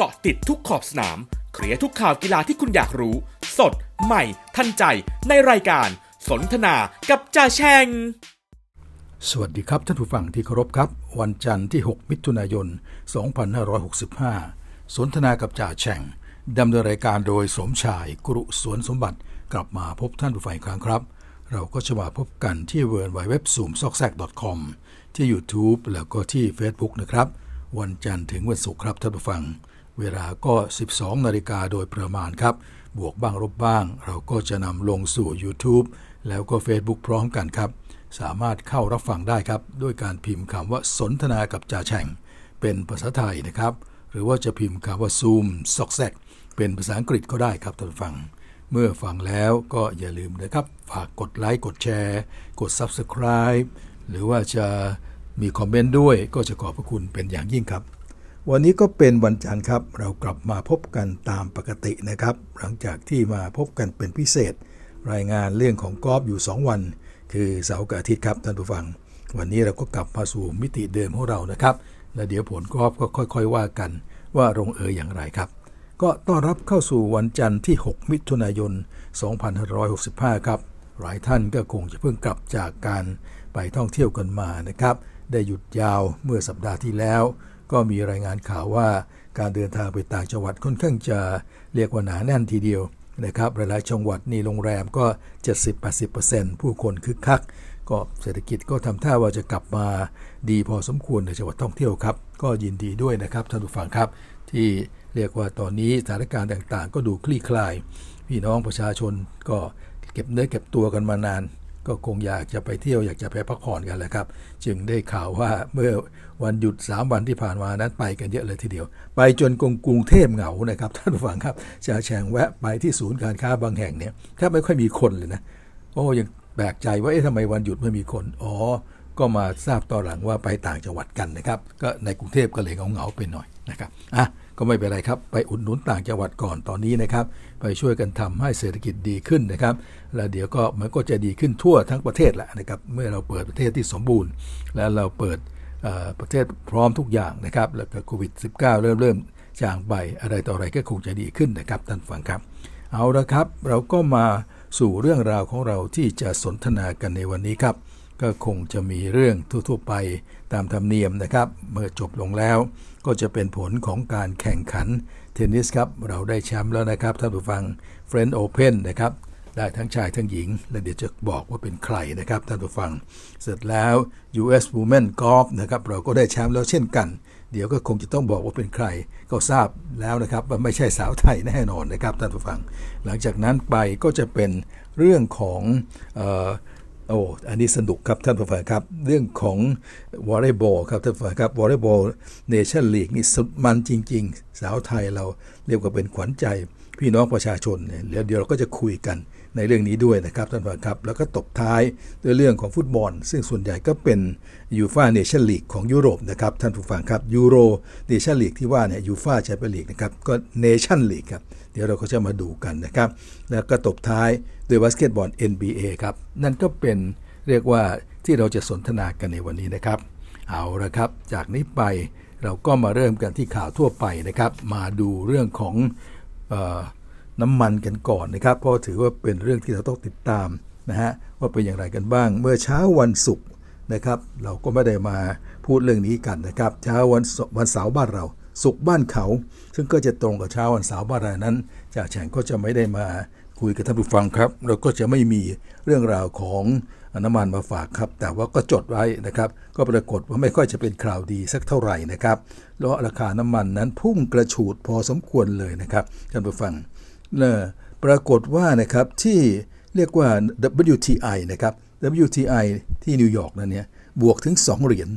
กาะติดทุกขอบสนาม เคลียร์ทุกข่าวกีฬาที่คุณอยากรู้ สด ใหม่ ทันใจ ในรายการสนทนากับจ่าแชง สวัสดีครับท่านผู้ฟังที่เคารพครับ วันจันทร์ที่ 6 มิถุนายน 2565 สนทนากับจ่าแชงดำเนินรายการโดยสมชายกรุสวนสมบัติ กลับมาพบท่านผู้ฟังอีกครั้งครับ เราก็จะมาพบกันที่เวิร์นไวเว็บสูมซอกแซก .com ที่ YouTube แล้วก็ที่ Facebook นะครับ วันจันทร์ถึงวันศุกร์ครับท่านผู้ฟังเวลาก็ 12 นาฬิกาโดยประมาณครับ บวกบ้างลบบ้างเราก็จะนำลงสู่ YouTube แล้วก็ Facebook พร้อมกันครับ สามารถเข้ารับฟังได้ครับด้วยการพิมพ์คำว่าสนทนากับจ่าแฉ่ง เป็นภาษาไทยนะครับ หรือว่าจะพิมพ์คำว่า Zoom ซอกแซกเป็นภาษาอังกฤษก็ได้ครับท่านฟังเมื่อฟังแล้วก็อย่าลืมนะครับฝากกดไลค์กดแชร์กด Subscribe หรือว่าจะมีคอมเมนต์ด้วย ก็จะขอบพระคุณเป็นอย่างยิ่งครับวันนี้ก็เป็นวันจันทร์ครับ เรากลับมาพบกันตามปกตินะครับ หลังจากที่มาพบกันเป็นพิเศษ รายงานเรื่องของกอล์ฟอยู่ 2 วัน คือเสาร์กับอาทิตย์ครับท่านผู้ฟัง วันนี้เราก็กลับมาสู่มิติเดิมของเรานะครับและเดี๋ยวผลกอล์ฟก็ค่อย ๆ ว่ากันว่าลงเอยอย่างไรครับ ก็ต้อนรับเข้าสู่วันจันทร์ที่ 6 มิถุนายน2565ครับหลายท่านก็คงจะเพิ่งกลับจากการไปท่องเที่ยวกันมานะครับ ได้หยุดยาวเมื่อสัปดาห์ที่แล้วก็มีรายงานข่าวว่าการเดินทางไปต่างจังหวัดค่อนข้างจะเรียกว่าหนาแน่นทีเดียวนะครับหลายๆจังหวัดนี่โรงแรมก็ 70-80%ผู้คนคึกคัก ก็เศรษฐกิจก็ทำท่าว่าจะกลับมาดีพอสมควรในจังหวัดท่องเที่ยวครับ ก็ยินดีด้วยนะครับท่านผู้ฟังครับ ที่เรียกว่าตอนนี้สถานการณ์ต่างๆ ก็ดูคลี่คลาย พี่น้องประชาชนก็เก็บเนื้อเก็บตัวกันมานานก็คงอยากจะไปเที่ยวอยากจะไปพักผ่อนกันแหละครับ จึงได้ข่าวว่าเมื่อวันหยุด 3 วันที่ผ่านมานั้นไปกันเยอะเลยทีเดียว ไปจนกรุงกรุงเทพเหงานะครับ ท่านผู้ฟังครับจะแชงแวะไปที่ศูนย์การค้าบางแห่งเนี่ยแทบไม่ค่อยมีคนเลยนะ โอ้ยังแปลกใจว่าเอ๊ะทำไมวันหยุดไม่มีคนอ๋อ ก็มาทราบตอนหลังว่าไปต่างจังหวัดกันนะครับ ก็ในกรุงเทพก็เลยเงาเงาไปหน่อยนะครับอ่ะก็ไม่เป็นไรครับไปอุดหนุนต่างจังหวัดก่อนตอนนี้นะครับ ไปช่วยกันทำให้เศรษฐกิจดีขึ้นนะครับ แล้วเดี๋ยวก็มันก็จะดีขึ้นทั่วทั้งประเทศแหละนะครับ เมื่อเราเปิดประเทศที่สมบูรณ์ และเราเปิดประเทศพร้อมทุกอย่างนะครับ แล้วก็โควิด -19 เริ่มเริ่มจางไป อะไรต่ออะไรก็คงจะดีขึ้นนะครับท่านฟังครับ เอาละครับ เราก็มาสู่เรื่องราวของเราที่จะสนทนากันในวันนี้ครับ ก็คงจะมีเรื่องทั่วๆไปตามธรรมเนียมนะครับ เมื่อจบลงแล้วก็จะเป็นผลของการแข่งขันเทนนิสครับ เราได้แชมป์แล้วนะครับท่านผู้ฟัง Friend Open นะครับ ได้ทั้งชายทั้งหญิง และเดี๋ยวจะบอกว่าเป็นใครนะครับท่านผู้ฟัง เสร็จแล้ว US Women Golf นะครับ เราก็ได้แชมป์แล้วเช่นกัน เดี๋ยวก็คงจะต้องบอกว่าเป็นใคร ก็ทราบแล้วนะครับว่าไม่ใช่สาวไทยแน่นอนนะครับท่านผู้ฟัง หลังจากนั้นไปก็จะเป็นเรื่องของโอ้ อันนี้สนุกครับท่านผู้ฟังครับ เรื่องของวอลเลย์บอลครับ ท่านผู้ฟังครับวอลเลย์บอลเนชั่นลีกนี่สุดมันจริง ๆ สาวไทยเราเรียกว่าเป็นขวัญใจพี่น้องประชาชนเนี่ยเดี๋ยวเราก็จะคุยกันในเรื่องนี้ด้วยนะครับท่านผู้ชมครับ แล้วก็ตบท้ายด้วยเรื่องของฟุตบอล ซึ่งส่วนใหญ่ก็เป็นยูฟ่าเนชั่นลีกของยุโรปนะครับท่านผู้ฟังครับยูโรเนชั่นลีกที่ว่าเนี่ยยูฟ่าแชมเปี้ยนลีกนะครับก็เนชั่นลีกครับเดี๋ยวเราก็จะมาดูกันนะครับ แล้วก็ตบท้ายด้วยบาสเกตบอล NBA ครับนั่นก็เป็นเรียกว่าที่เราจะสนทนากันในวันนี้นะครับ เอาละครับจากนี้ไปเราก็มาเริ่มกันที่ข่าวทั่วไปนะครับ มาดูเรื่องของน้ำมันกันก่อนนะครับ เพราะถือว่าเป็นเรื่องที่เราต้องติดตามนะฮะว่าเป็นอย่างไรกันบ้างเมื่อเช้าวันศุกร์นะครับ เราก็ไม่ได้มาพูดเรื่องนี้กันนะครับเช้าวันวันเสาร์บ้านเราศุกร์บ้านเขา ซึ่งก็จะตรงกับเช้าวันเสาร์บ้านเรานั้นจ่าแฉงก็จะไม่ได้มาคุยกับท่านผู้ฟังครับ เราก็จะไม่มีเรื่องราวของน้ำมันมาฝากครับแต่ว่าก็จดไว้นะครับ ก็ปรากฏว่าไม่ค่อยจะเป็นข่าวดี สักเท่าไหร่นะครับพลาะราคาน้ำมันนั้นพุ่งกระฉูดพอสมควรเลยนะครับท่านผู้ฟังนะปรากฏว่านะครับที่เรียกว่า WTI นะครับ WTI ที่นิวยอร์กนั่นเนี่ยบวกถึง2เหรียญ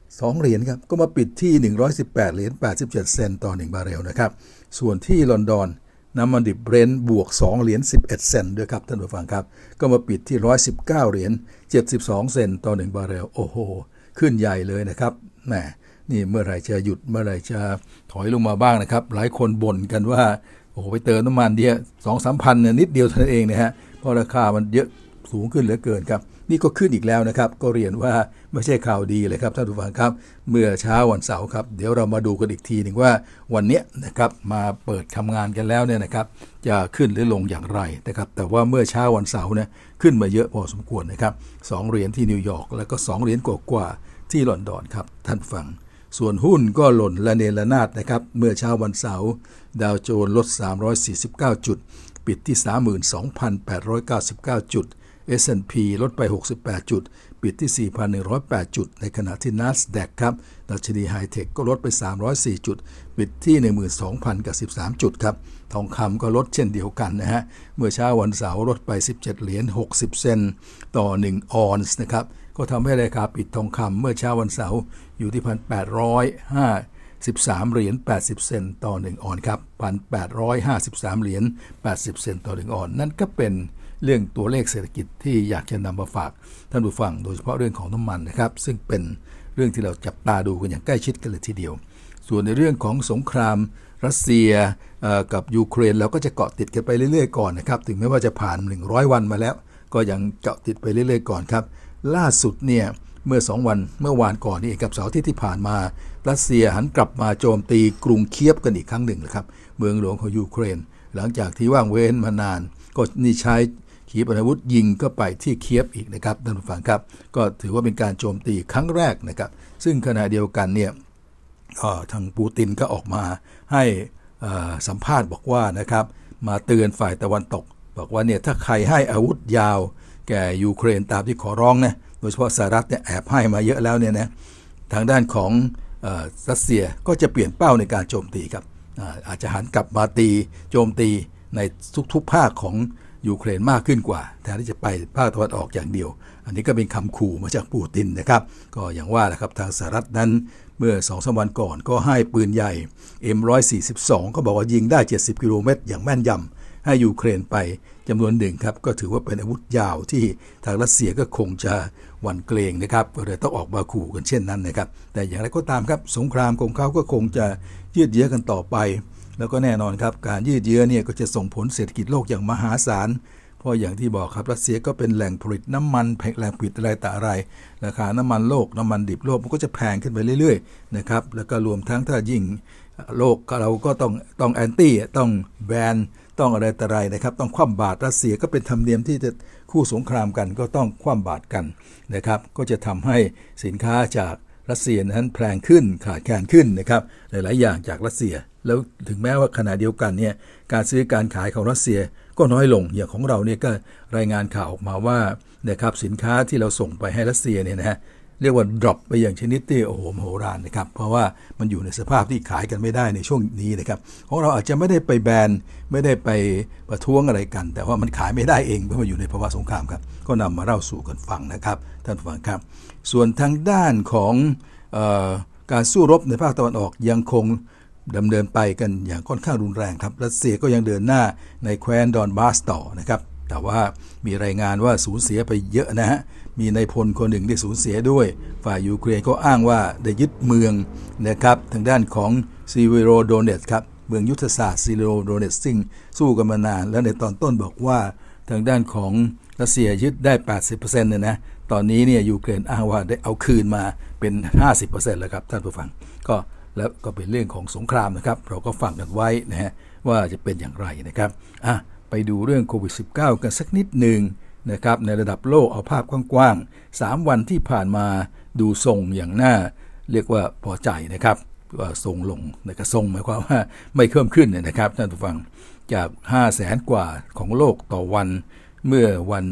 2เหรียญครับก็มาปิดที่118เหรียญ87เซนต์ต่อ1บาร์เรลนะครับส่วนที่ลอนดอนน้ำมันดิบเบรนท์บวก 2 เหรียญ11เซนด้วยครับ ท่านผู้ฟังครับ ก็มาปิดที่ 119 เหรียญ72เซนต่อ1บาร์เรลโอ้โหขึ้นใหญ่เลยนะครับแหมนี่เมื่อไรจะหยุดเมื่อไรจะถอยลงมาบ้างนะครับ หลายคนบ่นกันว่าโอ้โห ไปเติมน้ำมันเดียวสองสามพันเนี่ยนิดเดียวเท่านั้นเองนะฮะเพราะราคามันเยอะสูงขึ้นเหลือเกินครับ นี่ก็ขึ้นอีกแล้วนะครับก็เรียนว่าไม่ใช่ข่าวดีเลยครับท่านผู้ฟังครับเมื่อเช้าวันเสาร์ครับเดี๋ยวเรามาดูกันอีกทีหนึ่งว่า วันนี้นะครับมาเปิดทำงานกันแล้วเนี่ยนะครับจะขึ้นหรือลงอย่างไรนะครับแต่ว่าเมื่อเช้าวันเสาร์นะขึ้นมาเยอะพอสมควรนะครับสเหรียญที่นิวยอร์กแล้วก็ 2เหรียญกว่าๆที่ลอนดอนครับท่านฟังส่วนหุ้นก็หล่นละเนระนาดนะครับเมื่อเช้าวันเสาร์ดาวโจนส์ลด349จุดปิดที่32,899จุด S&P ลดไป68จุดปิดที่ 4,108 จุด ในขณะที่ NASDAQ ครับ ดัชนีไฮเทคก็ลดไป 304 จุด ปิดที่ 12,000กับ13 จุดครับ ทองคำก็ลดเช่นเดียวกันนะฮะ เมื่อเช้าวันเสาร์ลดไป 17 เหรียญ 60 เซนต์ต่อ 1 ออนซ์นะครับ ก็ทำให้ราคาปิดทองคำเมื่อเช้าวันเสาร์อยู่ที่ 1,805 13เหรียญ 80 เซนต์ต่อ 1 ออนครับ 1,853 เหรียญ 80 เซนต์ต่อ 1 ออนนั่นก็เป็นเรื่องตัวเลขเศรษฐกิจที่อยากจะนำมาฝาก ท่านผู้ฟังโดยเฉพาะเรื่องของน้ำมันนะครับซึ่งเป็นเรื่องที่เราจับตาดูกันอย่างใกล้ชิดกันเลยทีเดียว ส่วนในเรื่องของสงคราม รัสเซียกับยูเครนเราก็จะเกาะติดกันไปเรื่อย ๆ ก่อนนะครับถึงแม้ว่าจะผ่าน 100 วันมาแล้ว ก็ยังเกาะติดไปเรื่อย ๆก่อนครับ ล่าสุดเนี่ยเมื่อ 2 วันเมื่อวานก่อนนี่เองกับเสาร์ที่ที่ผ่านมา รัสเซียหันกลับมาโจมตีกรุงเคียบกันอีกครั้งหนึ่งนะครับเมืองหลวงของยูเครน หลังจากที่ว่างเว้นมานานก็นี่ใช้ขีปนาวุธยิงก็ไปที่เคียบอีกนะครับท่านผู้ฟังครับก็ถือว่าเป็นการโจมตีครั้งแรกนะครับ ซึ่งขณะเดียวกันเนี่ยทางปูตินก็ออกมาให้สัมภาษณ์บอกว่านะครับมาเตือนฝ่ายตะวันตก บอกว่าเนี่ยถ้าใครให้อาวุธยาว แก่ยูเครนตามที่ขอร้องนะโดยเฉพาะสหรัฐเนี่ยแอบให้มาเยอะแล้วเนี่ยนะทางด้านของรัสเซียก็จะเปลี่ยนเป้าในการโจมตีครับอาจจะหันกลับมาตี โจมตีในทุกๆภาคของยูเครนมากขึ้นกว่า แทนที่จะไปภาคตะวันออกอย่างเดียว อันนี้ก็เป็นคำขู่มาจากปูตินนะครับ ก็อย่างว่าแหละครับทางสหรัฐนั้นเมื่อสองสาวันก่อนก็ให้ปืนใหญ่ M142 ก็บอกว่ายิงได้ 70 กิโลเมตร อย่างแม่นยำ ให้ยูเครนไปจำนวนหนึ่งครับ ก็ถือว่าเป็นอาวุธยาวที่ทางรัสเซียก็คงจะหวั่นเกรงนะครับก็เลยต้องออกมาขู่กันเช่นนั้นนะครับ แต่อย่างไรก็ตามครับ สงครามของเขาก็คงจะยืดเยื้อกันต่อไปแล้วก็แน่นอนครับการยืดเยื้อเนี่ยก็จะส่งผลเศรษฐกิจโลกอย่างมหาศาล เพราะอย่างที่บอกครับรัสเซียก็เป็นแหล่งผลิตน้ำมันแหล่งผลิตอะไรต่ออะไรราคาน้ำมันโลกน้ำมันดิบโลกมันก็จะแพงขึ้นไปเรื่อยๆนะครับแล้วก็รวมทั้งถ้ายิ่งโลกเราก็ต้องต้องแอนตี้ต้องแบนต้องอะไรต่ออะไรนะครับต้องคว่ำบาตรรัสเซียก็เป็นธรรมเนียมที่จะคู่สงครามกัน ก็ต้องคว่ำบาตรกันนะครับก็จะทำให้สินค้าจากรัสเซียนั้นแพงขึ้นขาดแคลนขึ้นนะครับหลายๆอย่างจากรัสเซียแล้วถึงแม้ว่าขณะเดียวกันเนี่ยการซื้อการขายของรัสเซียก็น้อยลง อย่างของเราเนี่ยก็รายงานข่าวออกมาว่านะครับสินค้าที่เราส่งไปให้รัสเซียเนี่ยนะฮะเรียกว่าดรอปไปอย่างชนิดที่โอ้โหโหรานนะครับเพราะว่ามันอยู่ในสภาพที่ขายกันไม่ได้ในช่วงนี้นะครับของเราอาจจะไม่ได้ไปแบนไม่ได้ไปประท้วงอะไรกัน แต่ว่ามันขายไม่ได้เอง เพราะมันอยู่ในภาวะสงครามครับก็นำมาเล่าสู่กันฟังนะครับท่านผู้ฟังครับ ส่วนทางด้านของออการสู้รบในภาคตะวันออกยังคงดำเนินไปกันอย่างค่อนข้างรุนแรงครับ รัสเซียก็ยังเดินหน้าในแคว้นดอนบาส ต่อนะครับ แต่ว่ามีรายงานว่าสูญเสียไปเยอะนะฮะมีนายพลคนหนึ่งได้สูญเสียด้วย ฝ่ายยูเครนก็อ้างว่าได้ยึดเมืองนะครับทางด้านของซีเวโรโดเนตครับ เมืองยุทธศาสตร์ซีเวโรโดเนตซึ่งสู้กันมานาน แล้วในตอนต้นบอกว่า ทางด้านของรัสเซียยึดได้ 80%เนี่ยนะ ตอนนี้เนี่ยยูเครนอ้างว่าได้เอาคืนมาเป็น 50%แล้วครับท่านผู้ฟังก็และก็เป็นเรื่องของสงครามนะครับเราก็ฟังกันไว้นะฮะว่าจะเป็นอย่างไรนะครับอ่ะไปดูเรื่องโควิด -19 กันสักนิดหนึ่งนะครับในระดับโลกเอาภาพกว้างๆ 3 วันที่ผ่านมาดูทรงอย่างน่าเรียกว่าพอใจนะครับว่าทรงลงนะครับทรงหมายความว่าไม่เพิ่มขึ้นนะครับท่านผู้ฟังจาก5 0 0แสนกว่าของโลกต่อวันเมื่อวัน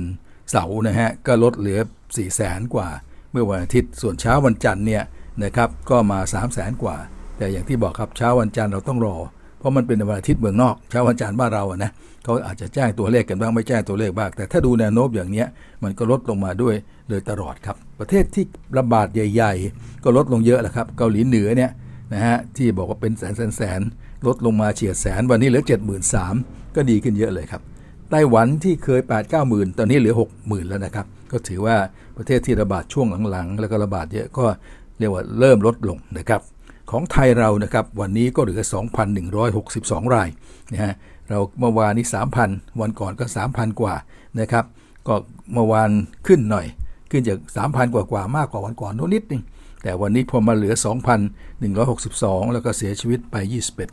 เสาร์นะฮะก็ลดเหลือ 4 0 0แสนกว่า เมื่อวันอาทิตย์ส่วนเช้าวันจันทร์เนี่ยนะครับก็มา 3 0 0แสนกว่าแต่อย่างที่บอกครับเช้าวันจันทร์เราต้องรอ เพราะมันเป็นวันอาทิตย์เมืองนอกเช้าวันจันทร์บ้านเราอะนะเขาอาจจะแจ้งตัวเลขกันบ้างไม่แจ้งตัวเลขบ้างแต่ถ้าดูแนวโน้มอย่างเนี้ยมันก็ลดลงมาด้วยโดยตลอดครับ ประเทศที่ระบาดใหญ่ ๆ ก็ลดลงเยอะแหละครับ เกาหลีเหนือเนี่ยนะฮะที่บอกว่าเป็นแสนแสนลดลงมาเฉียดแสนวันนี้เหลือ 73,000ก็ดีขึ้นเยอะเลยครับไต้หวันที่เคย 8 9หมื่นตอนนี้เหลือ 6 0,000 แล้วนะครับก็ถือว่าประเทศที่ระบาดช่วงหลังๆแล้วก็ระบาดเยอะก็เรียกว่าเริ่มลดลงนะครับของไทยเรานะครับวันนี้ก็เหลือ 2,162 รายนะฮะเราเมื่อวานนี้ 3,000 วันก่อนก็ 3,000 กว่านะครับ ก็เมื่อวานขึ้นหน่อย ขึ้นจาก 3,000 กว่ากว่ามากกว่าวันก่อนนนิดนึงแต่วันนี้พอมาเหลือ 2,162 แล้วก็เสียชีวิตไป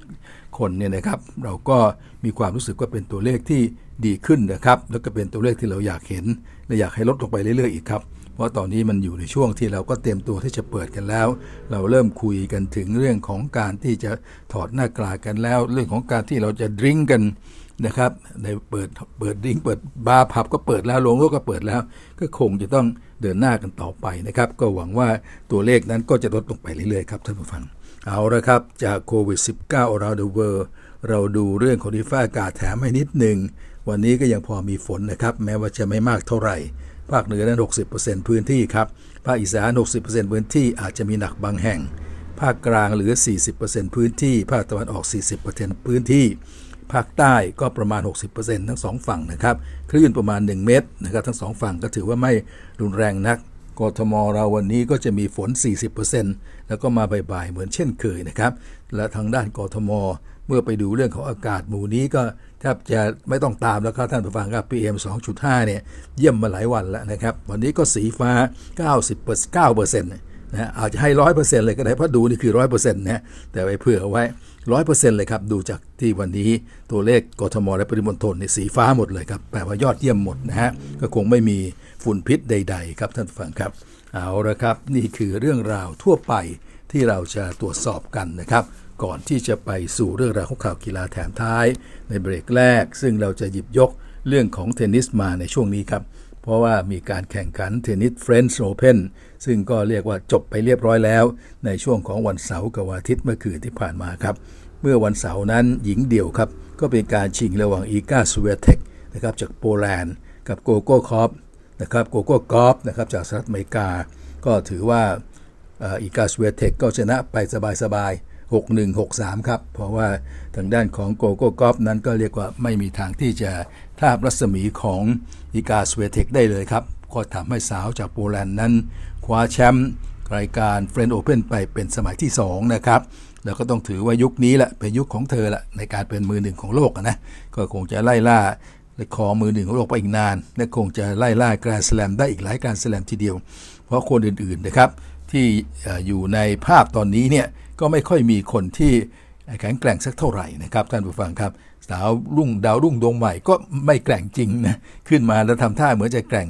21 คนเนี่ยนะครับ เราก็มีความรู้สึกว่าเป็นตัวเลขที่ดีขึ้นนะครับ แล้วก็เป็นตัวเลขที่เราอยากเห็นและอยากให้ลดลงไปเรื่อยๆ อีกครับเพราะตอนนี้มันอยู่ในช่วงที่เราก็เตรียมตัวที่จะเปิดกันแล้ว เราเริ่มคุยกันถึงเรื่องของการที่จะถอดหน้ากากกันแล้ว เรื่องของการที่เราจะดิ้งกันนะครับในเปิดเปิดดิ้งเปิดบาร์ผับก็เปิดแล้วโรงรถก็เปิดแล้ว ก็คงจะต้องเดินหน้ากันต่อไปนะครับ ก็หวังว่าตัวเลขนั้นก็จะลดลงไปเรื่อยๆครับท่านผู้ฟังเอาละครับจากโควิด -19 around the world เราดูเรื่องของดิฟ้าอากาศแถมให้นิดหนึ่งวันนี้ก็ยังพอมีฝนนะครับ แม้ว่าจะไม่มากเท่าไหร่ภาคเหนือนั้น60%พื้นที่ครับ ภาคอีสาน 60%พื้นที่อาจจะมีหนักบางแห่ง ภาคกลางเหลือ 40%พื้นที่ ภาคตะวันออก 40%พื้นที่ ภาคใต้ก็ประมาณ 60%ทั้งสองฝั่งนะครับคลื่นประมาณ 1 เมตรนะครับ ทั้งสองฝั่งก็ถือว่าไม่รุนแรงนัก กทมเราวันนี้ก็จะมีฝน 40%แล้วก็มาบ่ายๆเหมือนเช่นเคยนะครับ และทางด้านกทม เมื่อไปดูเรื่องของอากาศหมู่นี้ก็ครับจะไม่ต้องตามแล้วครับท่านผู้ฟังครับ PM 2.5เนี่ยเยี่ยมมาหลายวันแล้วนะครับ วันนี้ก็สีฟ้า90 9%นะอาจจะให้ร้อยเปอร์เซ็นต์เลยก็ได้เพราะดูนี่คือร้อยเปอร์เซ็นต์นะแต่ไปเผื่อไว้ร้อยเปอร์เซ็นต์เลยครับดูจากที่วันนี้ตัวเลขกทมและปริมณฑลนี่สีฟ้าหมดเลยครับแปลว่ายอดเยี่ยมหมดนะฮะก็คงไม่มีฝุ่นพิษใดๆครับท่านฟังครับเอาละครับนี่คือเรื่องราวทั่วไปที่เราจะตรวจสอบกันนะครับก่อนที่จะไปสู่เรื่องราวของข่าวกีฬาแถมท้าย ในเบรกแรก ซึ่งเราจะหยิบยกเรื่องของเทนนิสมาในช่วงนี้ครับ เพราะว่ามีการแข่งขันเทนนิสเฟรนช์โอเพนซึ่งก็เรียกว่าจบไปเรียบร้อยแล้ว ในช่วงของวันเสาร์กับวันอาทิตย์เมื่อคืนที่ผ่านมาครับ เมื่อวันเสาร์นั้นหญิงเดี่ยวครับ ก็เป็นการชิงระหว่างอีกาสเวเทคนะครับจากโปแลนด์กับโกโก้คอฟนะครับโกโก้กอฟนะครับจากสหรัฐอเมริกาก็ถือว่าอีกาสเวเทคก็ชนะไปสบายๆ6163ครับ เพราะว่าทางด้านของโกโก้กอฟนั้นก็เรียกว่าไม่มีทางที่จะ ทาบรัศมีของอีกาสเวเทคได้เลยครับ ก็ทำให้สาวจากโปรแลนด์นั้น คว้าแชมป์รายการเฟรนด์โอเพนไปเป็นสมัยที่2นะครับ แล้วก็ต้องถือว่ายุคนี้แหละเป็นยุคของเธอละในการเป็นมือหนึ่งของโลกนะ ก็คงจะไล่ล่าและขอมือหนึ่งของโลกไปอีกนาน และคงจะไล่ล่าการสแลมได้อีกหลายการสแลมทีเดียว เพราะคนอื่นๆนะครับที่อยู่ในภาพตอนนี้เนี่ยก็ไม่ค่อยมีคนที่แข็งแกร่งสักเท่าไหร่นะครับท่านผู้ฟังครับ สาวรุ่งดาวรุ่งดวงใหม่ก็ไม่แกร่งจริงนะ ขึ้นมาแล้วทำท่าเหมือนจะแกร่ง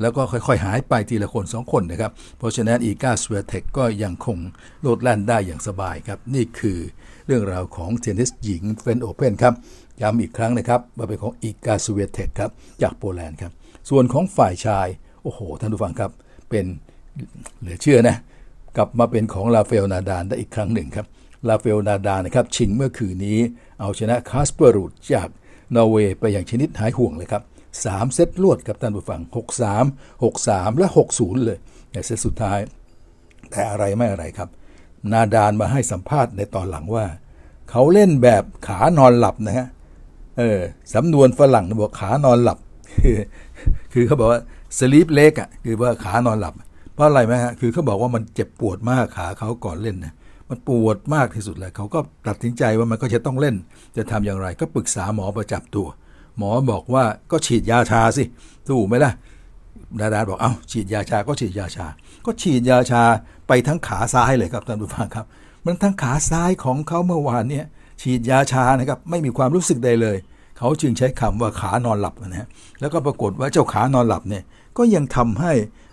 แล้วก็ค่อยๆ หายไปทีละคน 2 คนนะครับ เพราะฉะนั้นอีกาสเวเทคก็ยังคงโลดแล่นได้อย่างสบายครับ นี่คือเรื่องราวของเทนนิสหญิงเฟนโอเพนครับย้ำอีกครั้งนะครับ มาเป็นของอีกาสเวเทคครับจากโปแลนด์ครับส่วนของฝ่ายชายโอ้โหท่านผู้ฟังครับเป็นเหลือเชื่อนะกลับมาเป็นของลาเฟลนาดานได้อีกครั้งหนึ่งครับ ลาเฟลนาดานนะครับชิงเมื่อคืนนี้เอาชนะคาสเปอร์รูดจากนอร์เวย์ไปอย่างชนิดหายห่วงเลยครับ 3 เซตรวดกับท่านผู้ฟัง6-3 6-3 และ 6-0 เลยในเซตสุดท้าย แต่อะไรไม่อะไรครับ นาดานมาให้สัมภาษณ์ในตอนหลังว่า เขาเล่นแบบขานอนหลับนะฮะเออสำนวนฝรั่งบอกขานอนหลับ คือเขาบอกว่าสลีปเล็กอ่ะคือว่าขานอนหลับเพราะอะไรไหมฮะ คือเขาบอกว่ามันเจ็บปวดมากขาเขาก่อนเล่นนะ มันปวดมากที่สุดเลย เขาก็ตัดสินใจว่ามันก็จะต้องเล่น จะทำอย่างไร ก็ปรึกษาหมอประจับตัว หมอบอกว่าก็ฉีดยาชาสิถูกไหมล่ะ ดาดาบอก เอา้า ฉีดยาชาก็ฉีดยาชา ก็ฉีดยาชาไปทั้งขาซ้ายเลยครับท่านผู้ฟังครับ มันทั้งขาซ้ายของเขาเมื่อวานเนี้ยฉีดยาชานะครับ ไม่มีความรู้สึกใดเลย เขาจึงใช้คำว่าขานอนหลับนะฮะ แล้วก็ปรากฏว่าเจ้าขานอนหลับเนี่ยก็ยังทำให้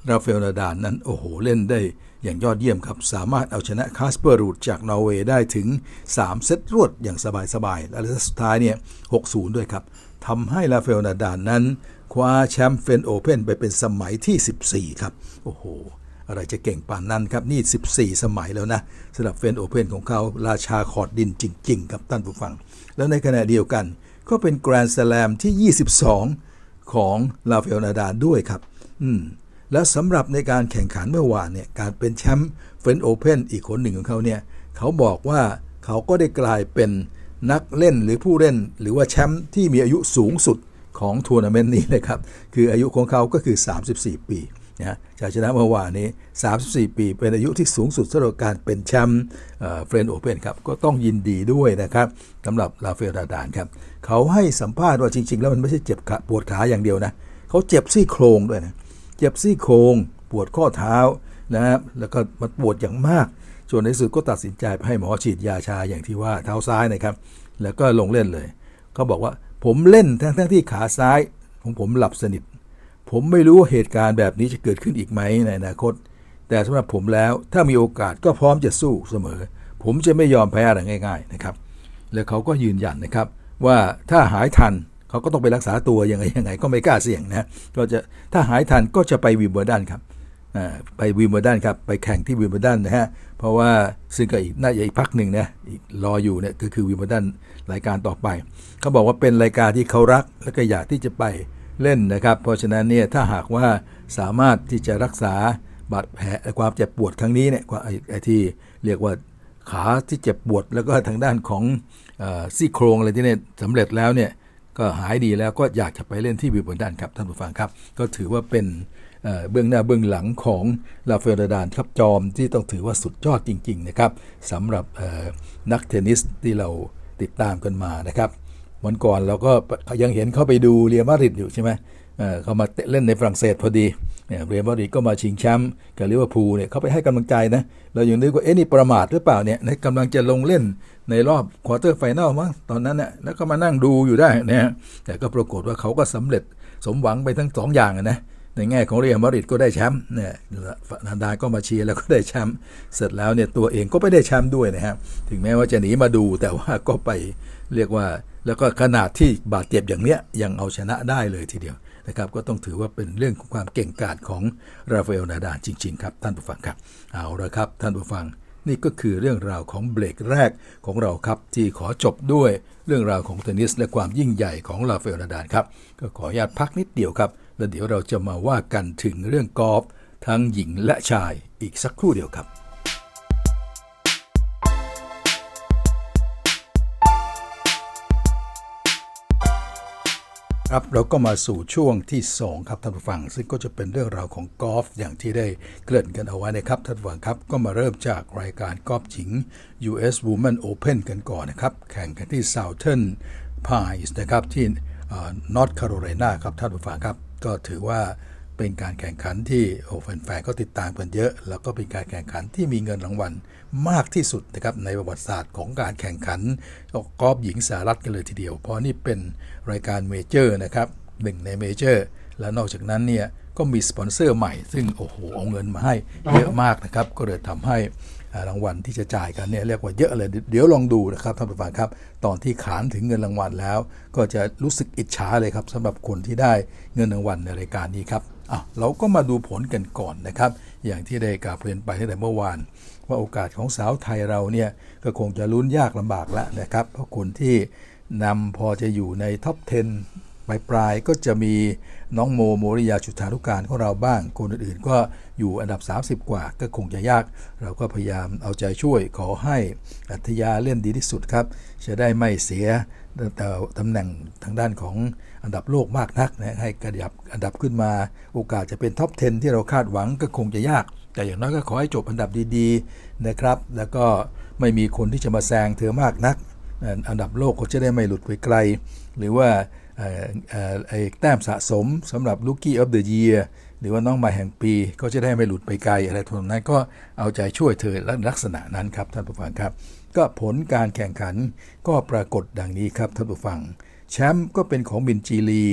ราฟาเอลนาดานนั้นโอ้โหเล่นได้อย่างยอดเยี่ยมครับสามารถเอาชนะคาสเปอร์รูดจากนอร์เวย์ได้ถึง 3 เซตรวดอย่างสบายๆและสุดท้ายเนี่ย 6-0 ด้วยครับทำให้ราฟาเอลนาดานนั้น คว้าแชมป์เฟนโอเพนไปเป็นสมัยที่ 14 ครับโอ้โห อะไรจะเก่งปานนั้นครับ นี่ 14 สมัยแล้วนะสำหรับเฟนโอเพนของเขา ราชาขอดดินจริงๆครับท่านผู้ฟัง แล้วในขณะเดียวกันก็เป็นแกรนด์สแลมที่22 ของลาเฟลนาดาด้วยครับ อืมและสำหรับในการแข่งขันเมื่อวานเนี่ยการเป็นแชมป์เฟนโอเพนอีกคนหนึ่งของเขาเนี่ยเขาบอกว่าเขาก็ได้กลายเป็นนักเล่นหรือผู้เล่น หรือว่าแชมป์ที่มีอายุสูงสุดของทัวร์นาเมนต์นี้นะครับ คืออายุของเขาก็คือ 34 ปีนะจาชนะเมื่อวานนี้ 34 ปีเป็นอายุที่สูงสุดสำหรับการเป็นแชมป์เฟรนด์โอเพนครับก็ต้องยินดีด้วยนะครับสำหรับลาเฟลดาดานครับเขาให้สัมภาษณ์ว่าจริง ๆ แล้วมันไม่ใช่เจ็บปวดขาอย่างเดียวนะเขาเจ็บซี่โครงด้วยนะเจ็บซี่โครงปวดข้อเท้านะครับแล้วก็มันปวดอย่างมากส่วนในสุดก็ตัดสินใจให้หมอฉีดยาชาอย่างที่ว่าเท้าซ้ายนะครับ แล้วก็ลงเล่นเลยเขาบอกว่าผมเล่นทั้งทั้งที่ขาซ้ายของผมหลับสนิท ผมไม่รู้เหตุการณ์แบบนี้จะเกิดขึ้นอีกไหมในอนาคต แต่สำหรับผมแล้วถ้ามีโอกาสก็พร้อมจะสู้เสมอ ผมจะไม่ยอมแพ้อะไรง่ายๆนะครับแล้วเขาก็ยืนยันนะครับ ว่าถ้าหายทันเขาก็ต้องไปรักษาตัว ยังไงยังไงก็ไม่กล้าเสี่ยงนะ ก็จะถ้าหายทันก็จะไปวิมเบอร์ดันครับไปวิมเบอร์ดันครับ ไปแข่งที่วิมเบอร์ดันนะฮะ เพราะว่าซึ่งก็อีกน่าจะอีกพักหนึ่งนะอีกรออยู่เนี่ยก็คือวิมเบอร์ดันรายการต่อไป เขาบอกว่าเป็นรายการที่เขารัก และก็อยากที่จะไปเล่นนะครับ เพราะฉะนั้นเนี่ยถ้าหากว่าสามารถที่จะรักษาบาดแผลความเจ็บปวดครั้งนี้เนี่ยไอ้ที่เรียกว่าขาที่เจ็บปวด แล้วก็ทางด้านของอซี่โครงอะไรที่เนี่ยสำเร็จแล้วเนี่ยก็หายดีแล้วก็อยากจะไปเล่นที่วิเบินดันครับท่านผู้ฟังครับก็ถือว่าเป็นเบื้องหน้าเบื้องหลังของลาเฟรดานครับจอมที่ต้องถือว่าสุดยอดจริงๆนะครับสำหรับนักเทนนิสที่เราติดตามกันมานะครับวันก่อนเราก็ยังเห็นเข้าไปดูเรียมาริดอยู่ใช่ไหมเขามาเล่นในฝรั่งเศสพอดีเรียมาริดก็มาชิงแชมป์กับลิเวอร์พูลเนี่ยเขาไปให้กำลังใจนะเราอยางนึกว่าเอ๊ะนี่ประมาทหรือเปล่าเนี่ยกำลังจะลงเล่นในรอบควอเตอร์ไฟแนลมั้งตอนนั้นเนี่ยแล้วก็มานั่งดูอยู่ได้นะฮะแต่ก็ปรากฏว่าเขาก็สำเร็จสมหวังไปทั้ง 2ออย่างนะในแง่ของเรียมาริดก็ได้แชมป์เนี่ยนันดาก็มาเชียร์แล้วก็ได้แชมป์เสร็จแล้วเนี่ยตัวเองก็ไปได้แชมป์ด้วยนะฮะถึงแม้ว่าจะหนีมาดูแต่ว่าก็ไปเรียกว่าแล้วก็ขนาดที่บาดเจ็บอย่างเนี้ยยังเอาชนะได้เลยทีเดียวนะครับ ก็ต้องถือว่าเป็นเรื่องของความเก่งกาจของราฟาเอลนาดาจริงๆครับ ท่านผู้ฟังครับเอาละครับท่านผู้ฟังนี่ก็คือเรื่องราวของเบรกแรกของเราครับที่ขอจบด้วย เรื่องราวของเทนนิสและความยิ่งใหญ่ของลาเฟลนาดานครับก็ขออนุญาตพักนิดเดียวครับแล้วเดี๋ยวเราจะมาว่ากันถึงเรื่องกอล์ฟทั้งหญิงและชายอีกสักครู่เดียวครับครับเราก็มาสู่ช่วงที่ 2 ครับท่านผู้ฟังซึ่งก็จะเป็นเรื่องราวของกอล์ฟอย่างที่ได้เกริ่นกันเอาไว้นะครับท่านผู้ฟังครับ ก็มาเริ่มจากรายการกอล์ฟหญิง US Women Open กันก่อนนะครับแข่งกันที่ Southern Pines นะครับที่ North Carolina ครับท่านผู้ฟังครับ ก็ถือว่าเป็นการแข่งขันที่โอ้แฟนๆก็ติดตามกันเยอะแล้วก็เป็นการแข่งขันที่มีเงินรางวัลมากที่สุดนะครับในประวัติศาสตร์ของการแข่งขันกอล์ฟหญิงสหรัฐกันเลยทีเดียวเพราะนี่เป็นรายการเมเจอร์นะครับ หนึ่งในเมเจอร์และนอกจากนั้นเนี่ยก็มีสปอนเซอร์ใหม่ซึ่งโอ้โห เอาเงินมาให้เยอะมากนะครับ ก็เลยทำให้รางวัลที่จะจ่ายกันเนี่ยเรียกว่าเยอะเลยเดี๋ยวลองดูนะครับท่านผู้ฟังครับ ตอนที่ขานถึงเงินรางวัลแล้ว ก็จะรู้สึกอิจฉาเลยครับสำหรับคนที่ได้เงินรางวัลในรายการนี้ครับอ่ะเราก็มาดูผลกันก่อนนะครับอย่างที่ได้กล่าวเรียนไปตั้งแต่เมื่อวานว่าโอกาสของสาวไทยเราเนี่ยก็คงจะลุ้นยากลำบากแล้วนะครับเพราะคนที่นำพอจะอยู่ในท็อป 10ปลายปลายก็จะมีน้องโมโมริยาชุธารุการของเราบ้างคนอื่นๆ ก็อยู่อันดับ 30 กว่า ก็คงจะยาก เราก็พยายามเอาใจช่วยขอให้อัธยาเล่นดีที่สุดครับจะได้ไม่เสียตตำแหน่งทางด้านของอันดับโลกมากนักนะให้กระยับอันดับขึ้นมา โอกาสจะเป็นท็อป 10 ที่เราคาดหวังก็คงจะยากแต่อย่างน้อยก็ขอให้จบอันดับดีๆนะครับ แล้วก็ไม่มีคนที่จะมาแซงเธอมากนัก อันดับโลกก็จะได้ไม่หลุดไปไกล หรือว่าไอ้แต้มสะสมสำหรับลูกี้ออฟเดอะเยียร์หรือว่าน้องใหม่แห่งปีก็จะได้ไม่หลุดไปไกลอะไรทุนนั้นก็เอาใจช่วยเธอแลักษณะนั้นครับ ท่านผู้ฟังครับ ก็ผลการแข่งขันก็ปรากฏดังนี้ครับท่านผู้ฟังแชมป์ก็เป็นของบินจีลี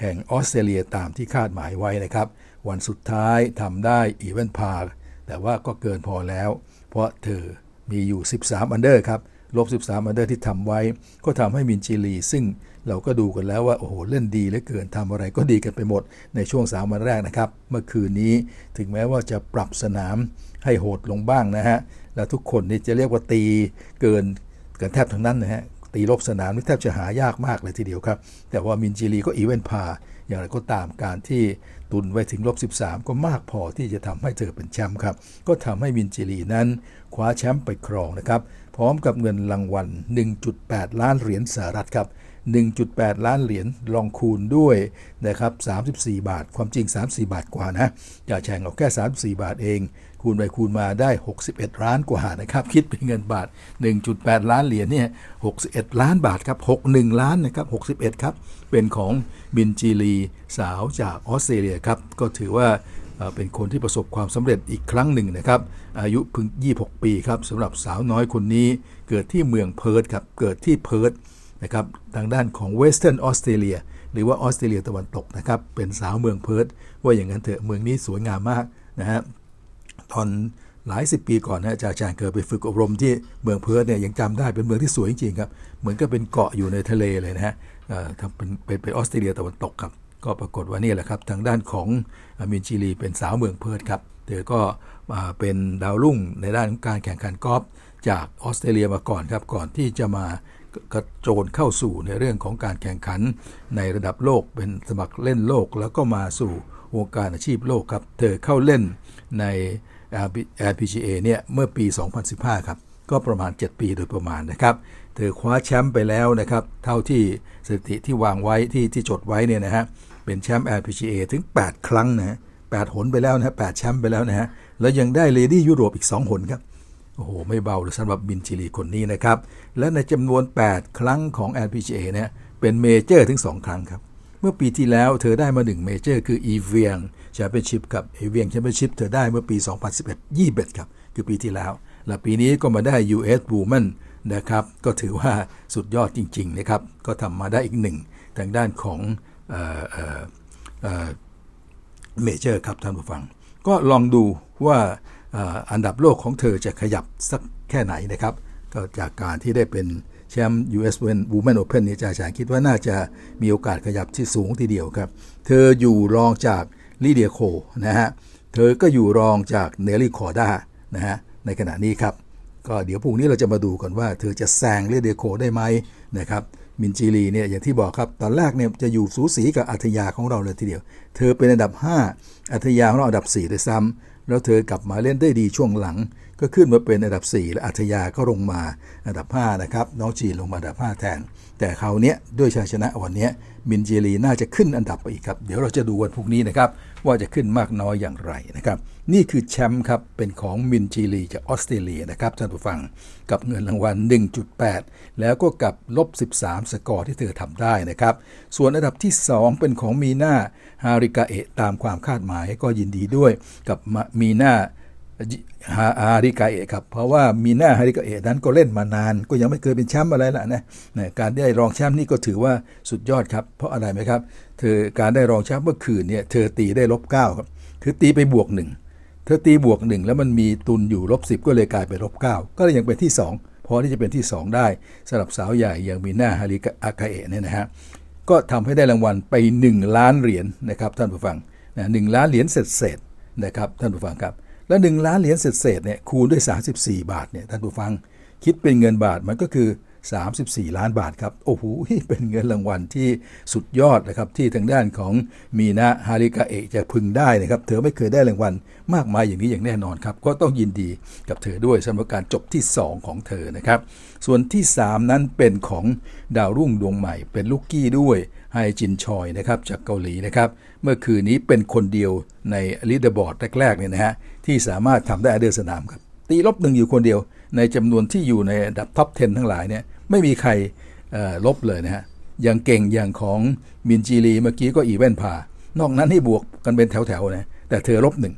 แห่งออสเตรเลียตามที่คาดหมายไว้นะครับวันสุดท้ายทำได้อีเวนพาร์แต่ว่าก็เกินพอแล้ว เพราะเธอมีอยู่ 13 อันเดอร์ครับลบ13อันเดอร์ที่ทำไว้ ก็ทำให้มินจิลีซึ่งเราก็ดูกันแล้วว่าโอ้โหเล่นดีเหลือเกินทำอะไรก็ดีกันไปหมดในช่วง 3 วันแรกนะครับ เมื่อคืนนี้ถึงแม้ว่าจะปรับสนามให้โหดลงบ้างนะฮะ และทุกคนนี่จะเรียกว่าตีเกินเกินแทบทั้งนั้นนะฮะ ตีลบสนามนี่แทบจะหายากมากเลยทีเดียวครับ แต่ว่ามินจิลีก็อีเวนพาอย่างไรก็ตามการที่ตุนไว้ถึงลบ13ก็มากพอที่จะทำให้เธอเป็นแชมป์ครับ ก็ทำให้วินเจลีนั้นคว้าแชมป์ไปครองนะครับ พร้อมกับเงินรางวัล 1.8 ล้านเหรียญสหรัฐครับ 1.8 ล้านเหรียญลองคูณด้วยนะครับ 34 บาทความจริง 34 บาทกว่านะ อย่าแช่งเอาแค่ 34 บาทเองคูณไปคูณมาได้ 61ล้านกว่านะครับ คิดเป็นเงินบาท 1.8 ล้านเหรียญเนี่ย61 ล้านบาทครับ61 ล้านนะครับ61ครับเป็นของบินจีรีสาวจากออสเตรเลียครับก็ถือว่าเป็นคนที่ประสบความสำเร็จอีกครั้งหนึ่งนะครับอายุเพิ่ง26 ปีครับสำหรับสาวน้อยคนนี้เกิดที่เมืองเพิร์ธครับเกิดที่เพิร์ธนะครับทางด้านของเวสเทิร์นออสเตรเลียหรือว่าออสเตรเลียตะวันตกนะครับเป็นสาวเมืองเพิร์ธว่าอย่างนั้นเถอะเมืองนี้สวยงามมากนะฮะทอนหลายสิบปีก่อนนะอาจารย์เคยไปฝึกอบรมที่เมืองเพื่อเนี่ยยังจำได้เป็นเมืองที่สวยจริง ๆครับ เหมือนก็เป็นเกาะอยู่ในทะเลเลยนะฮะทำเป็นเป็นออสเตรเลียตะวันตกครับก็ปรากฏว่านี่แหละครับทางด้านของมินชิลีเป็นสาวเมืองเพิร์ธครับเธอ ก็เป็นดาวรุ่งในด้านการแข่งขันกอล์ฟจากออสเตรเลียมาก่อนครับก่อนที่จะมากระโจนเข้าสู่ในเรื่องของการแข่งขันในระดับโลกเป็นสมัครเล่นโลก แล้วก็มาสู่วงการอาชีพโลกครับเธอเข้าเล่นใน LPGA เนี่ย เมื่อปี 2015 ครับ ก็ประมาณ 7 ปีโดยประมาณ นะครับเธอคว้าแชมป์ไปแล้วนะครับ เท่าที่สถิติที่วางไว้ ที่ที่จดไว้ เนี่ยนะฮะ เป็นแชมป์ LPGA ถึง 8 ครั้งนะะหนไปแล้วนะ8แชมป์ไปแล้วนะฮะ แล้วยังได้เลดี้ยุโรปอีก 2 หนครับ โอ้โห ไม่เบาเลยสำหรับบินชิลีคนนี้นะครับ และในจำนวน 8 ครั้งของ LPGA เนี่ย เป็นเมเจอร์ถึง 2 ครั้งครับเมื่อปีที่แล้วเธอได้มา1เมเจอร์คืออีเวียงแชมเปี้ยนชิพกับอีเวียงแชมเปี้ยนชิพเธอได้เมื่อปี 2011 21 ครับ คือปีที่แล้ว และปีนี้ก็มาได้ US Women นะครับ ก็ถือว่าสุดยอดจริง ๆ นะครับ ก็ทำมาได้อีกหนึ่งทางด้านของเมเจอร์ครับท่านผู้ฟัง ก็ลองดูว่าอันดับโลกของเธอจะขยับสักแค่ไหนนะครับ ก็จากการที่ได้เป็นแชมป์ US Women Open นี้จ่าฉายคิดว่าน่าจะมีโอกาสขยับที่สูงทีเดียวครับ เธออยู่รองจากลิเดียโคนะฮะ เธอก็อยู่รองจากเนลลี่คอร์ด้านะฮะ ในขณะนี้ครับ ก็เดี๋ยวพรุ่งนี้เราจะมาดูก่อนว่าเธอจะแซงเลเดโคได้ไหมนะครับ มินจีรีเนี่ยอย่างที่บอกครับ ตอนแรกเนี่ยจะอยู่สูสีกับอัธยาของเราเลยทีเดียว เธอเป็นอันดับ 5 อัธยาของเราอันดับ4ด้วยซ้ำ แล้วเธอกลับมาเล่นได้ดีช่วงหลังก็ขึ้นมาเป็นอันดับ 4 และอัธยา ก็ลงมาอันดับ5นะครับน้องจีนลงมาอันดับ 5 แทนแต่คราวนี้ด้วยชัยชนะวันนี้มินเจลีน่าจะขึ้นอันดับไปอีกครับ เดี๋ยวเราจะดูวันพรุ่งนี้นะครับ ว่าจะขึ้นมากน้อยอย่างไรนะครับ นี่คือแชมป์ครับเป็นของมินเจลีจากออสเตรเลียนะครับท่านผู้ฟังกับเงินรางวัล 1.8 แล้วก็กับลบ 13 สกอร์ที่เธอทำได้นะครับส่วนอันดับที่ 2 เป็นของมีนาฮาริกาเอตตามความคาดหมายก็ยินดีด้วยกับมีนาฮาาริกาเอะครับเพราะว่ามีหน้าฮาริกาเอะนั้นก็เล่นมานาน ก็ยังไม่เคยเป็นแชมป์อะไรละนะนะการได้รองแชมป์นี่ก็ถือว่าสุดยอดครับ เพราะอะไรไหมครับเธอการได้รองแชมป์เมื่อคืนเนี่ยเธอตีได้ลบเก้าครับคือตีไปบวกหนึ่งเธอตีบวกหนึ่งแล้วมันมีตุนอยู่ลบสิบก็เลยกลายไปลบเก้าก็เลยยังเป็นที่สองพอที่จะเป็นที่สองได้สำหรับสาวใหญ่อย่างมีหน้าฮาริกาอากาเอะเนี่ยนะฮะก็ทำให้ได้รางวัลไป 1 ล้านเหรียญนะครับท่านผู้ฟังหนึ่งล้านเหรียญเ็จเศษนะครับท่านผู้ฟังครับและ1ล้านเหรียญเศษเนี่ยคูณด้วย 34 บาทเนี่ยท่านผู้ฟัง คิดเป็นเงินบาทมันก็คือ34 ล้านบาทครับโอ้โหเป็นเงินรางวัลที่สุดยอดนะครับที่ทางด้านของมีนาฮาริกาเอะจะพึงได้นะครับ เธอไม่เคยได้รางวัลมากมายอย่างนี้อย่างแน่นอนครับ ก็ต้องยินดีกับเธอด้วยสำหรับการจบที่ 2 ของเธอนะครับ ส่วนที่ 3 นั้นเป็นของดาวรุ่งดวงใหม่ เป็นลูกกี้ด้วยไฮจินชอยนะครับจากเกาหลีนะครับเมื่อคืนนี้เป็นคนเดียวในลีดเดอร์บอร์ดแรกๆเนี่ยนะฮะที่สามารถทำได้เดอร์สนามครับตีลบหนึ่งอยู่คนเดียวในจำนวนที่อยู่ในดับท็อป 10 ทั้งหลายเนี่ยไม่มีใครลบเลยนะฮะอย่างเก่งอย่างของมินจีรีเมื่อกี้ก็อีเวนพา นอกนั้นให้บวกกันเป็นแถวๆนะแต่เธอลบหนึ่ง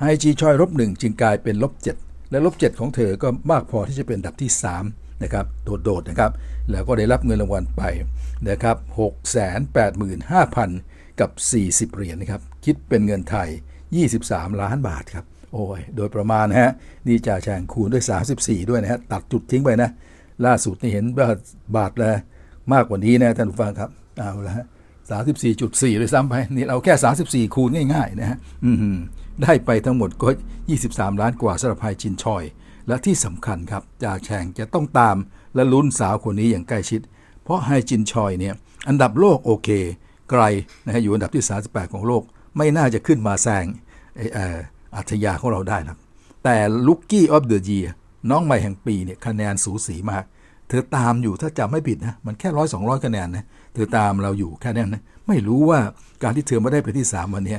ไฮจีชอยลบหนึ่งจึงกลายเป็นลบเจ็ดและลบเจ็ดของเธอก็มากพอที่จะเป็นดับที่3นะครับโดดๆนะครับแล้วก็ได้รับเงินรางวัลไปนะครับหกแสนแปดหมื่นห้าพันกับ 40เหรียญนะครับคิดเป็นเงินไทย 23 ล้านบาทครับโอ้ยโดยประมาณนะฮะ นี่จ่าแฉ่งคูณด้วย 34 ด้วยนะฮะ ตัดจุดทิ้งไปนะ ล่าสุดนี่เห็นว่าบาทละมากกว่านี้นะท่านผู้ฟังครับ เอาละฮะสามสิบสี่จุดสี่เลยซ้ำไป นี่เราแค่สามสิบสี่คูณง่าย ๆ นะฮะได้ไปทั้งหมดก็ยี่สิบสามล้านกว่าสำหรับไฮจินชอย และที่สำคัญครับจ่าแฉ่งจะต้องตามและลุ้นสาวคนนี้อย่างใกล้ชิด เพราะไฮจินชอยเนี่ย อันดับโลกโอเคไกลนะฮะอยู่อันดับที่สสาิบแปดของโลกไม่น่าจะขึ้นมาแซงอัจฉยะของเราได้นะแต่ลุกกี้ออฟเดอะยีน้องใหม่แห่งปีเนี่ยคะแนนสูสีมาก เธอตามอยู่ถ้าจำไม่ผิดนะมันแค่ร้อยสองร้อยคะแนนนะเธอตามเราอยู่แค่นั้นนะไม่รู้ว่าการที่เธอมาได้ไปที่ 3 วันนี้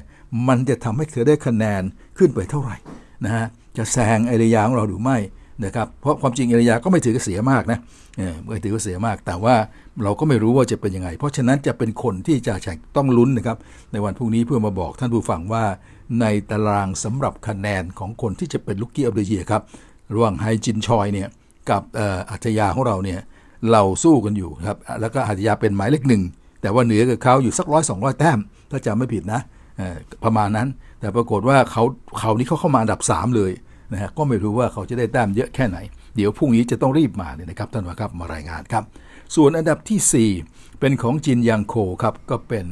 มันจะทำให้เธอได้คะแนนขึ้นไปเท่าไหร่นะฮะจะแซงเอริยาของเราหรือไม่นะครับเพราะความจริงเอริยาก็ไม่ถือว่าเสียมากนะไม่ถือว่าเสียมาก แต่ว่าเราก็ไม่รู้ว่าจะเป็นยังไง เพราะฉะนั้นจะเป็นคนที่จะแข่งต้องลุ้นนะครับในวันพรุ่งนี้เพื่อมาบอกท่านผู้ฟังว่าในตารางสำหรับคะแนนของคนที่จะเป็นลูกกี้อเดเยียครับระหว่างไฮจินชอยเนี่ย กับอัจยาของเราเนี่ย เราสู้กันอยู่ครับ แล้วก็อัจยาเป็นหมายเลขหนึ่ง แต่ว่าเหนือกับเขาอยู่สักร้อยสองร้อยแต้ม ถ้าจำไม่ผิดนะประมาณนั้น แต่ปรากฏว่าเขาเขานี้เขาเข้ามาอันดับ 3 เลยนะฮะ ก็ไม่รู้ว่าเขาจะได้แต้มเยอะแค่ไหน เดี๋ยวพรุ่งนี้จะต้องรีบมาเนี่ยนะครับท่านว่าครับมารายงานครับ ส่วนอันดับที่ 4 เป็นของจินยังโคครับก็เป็น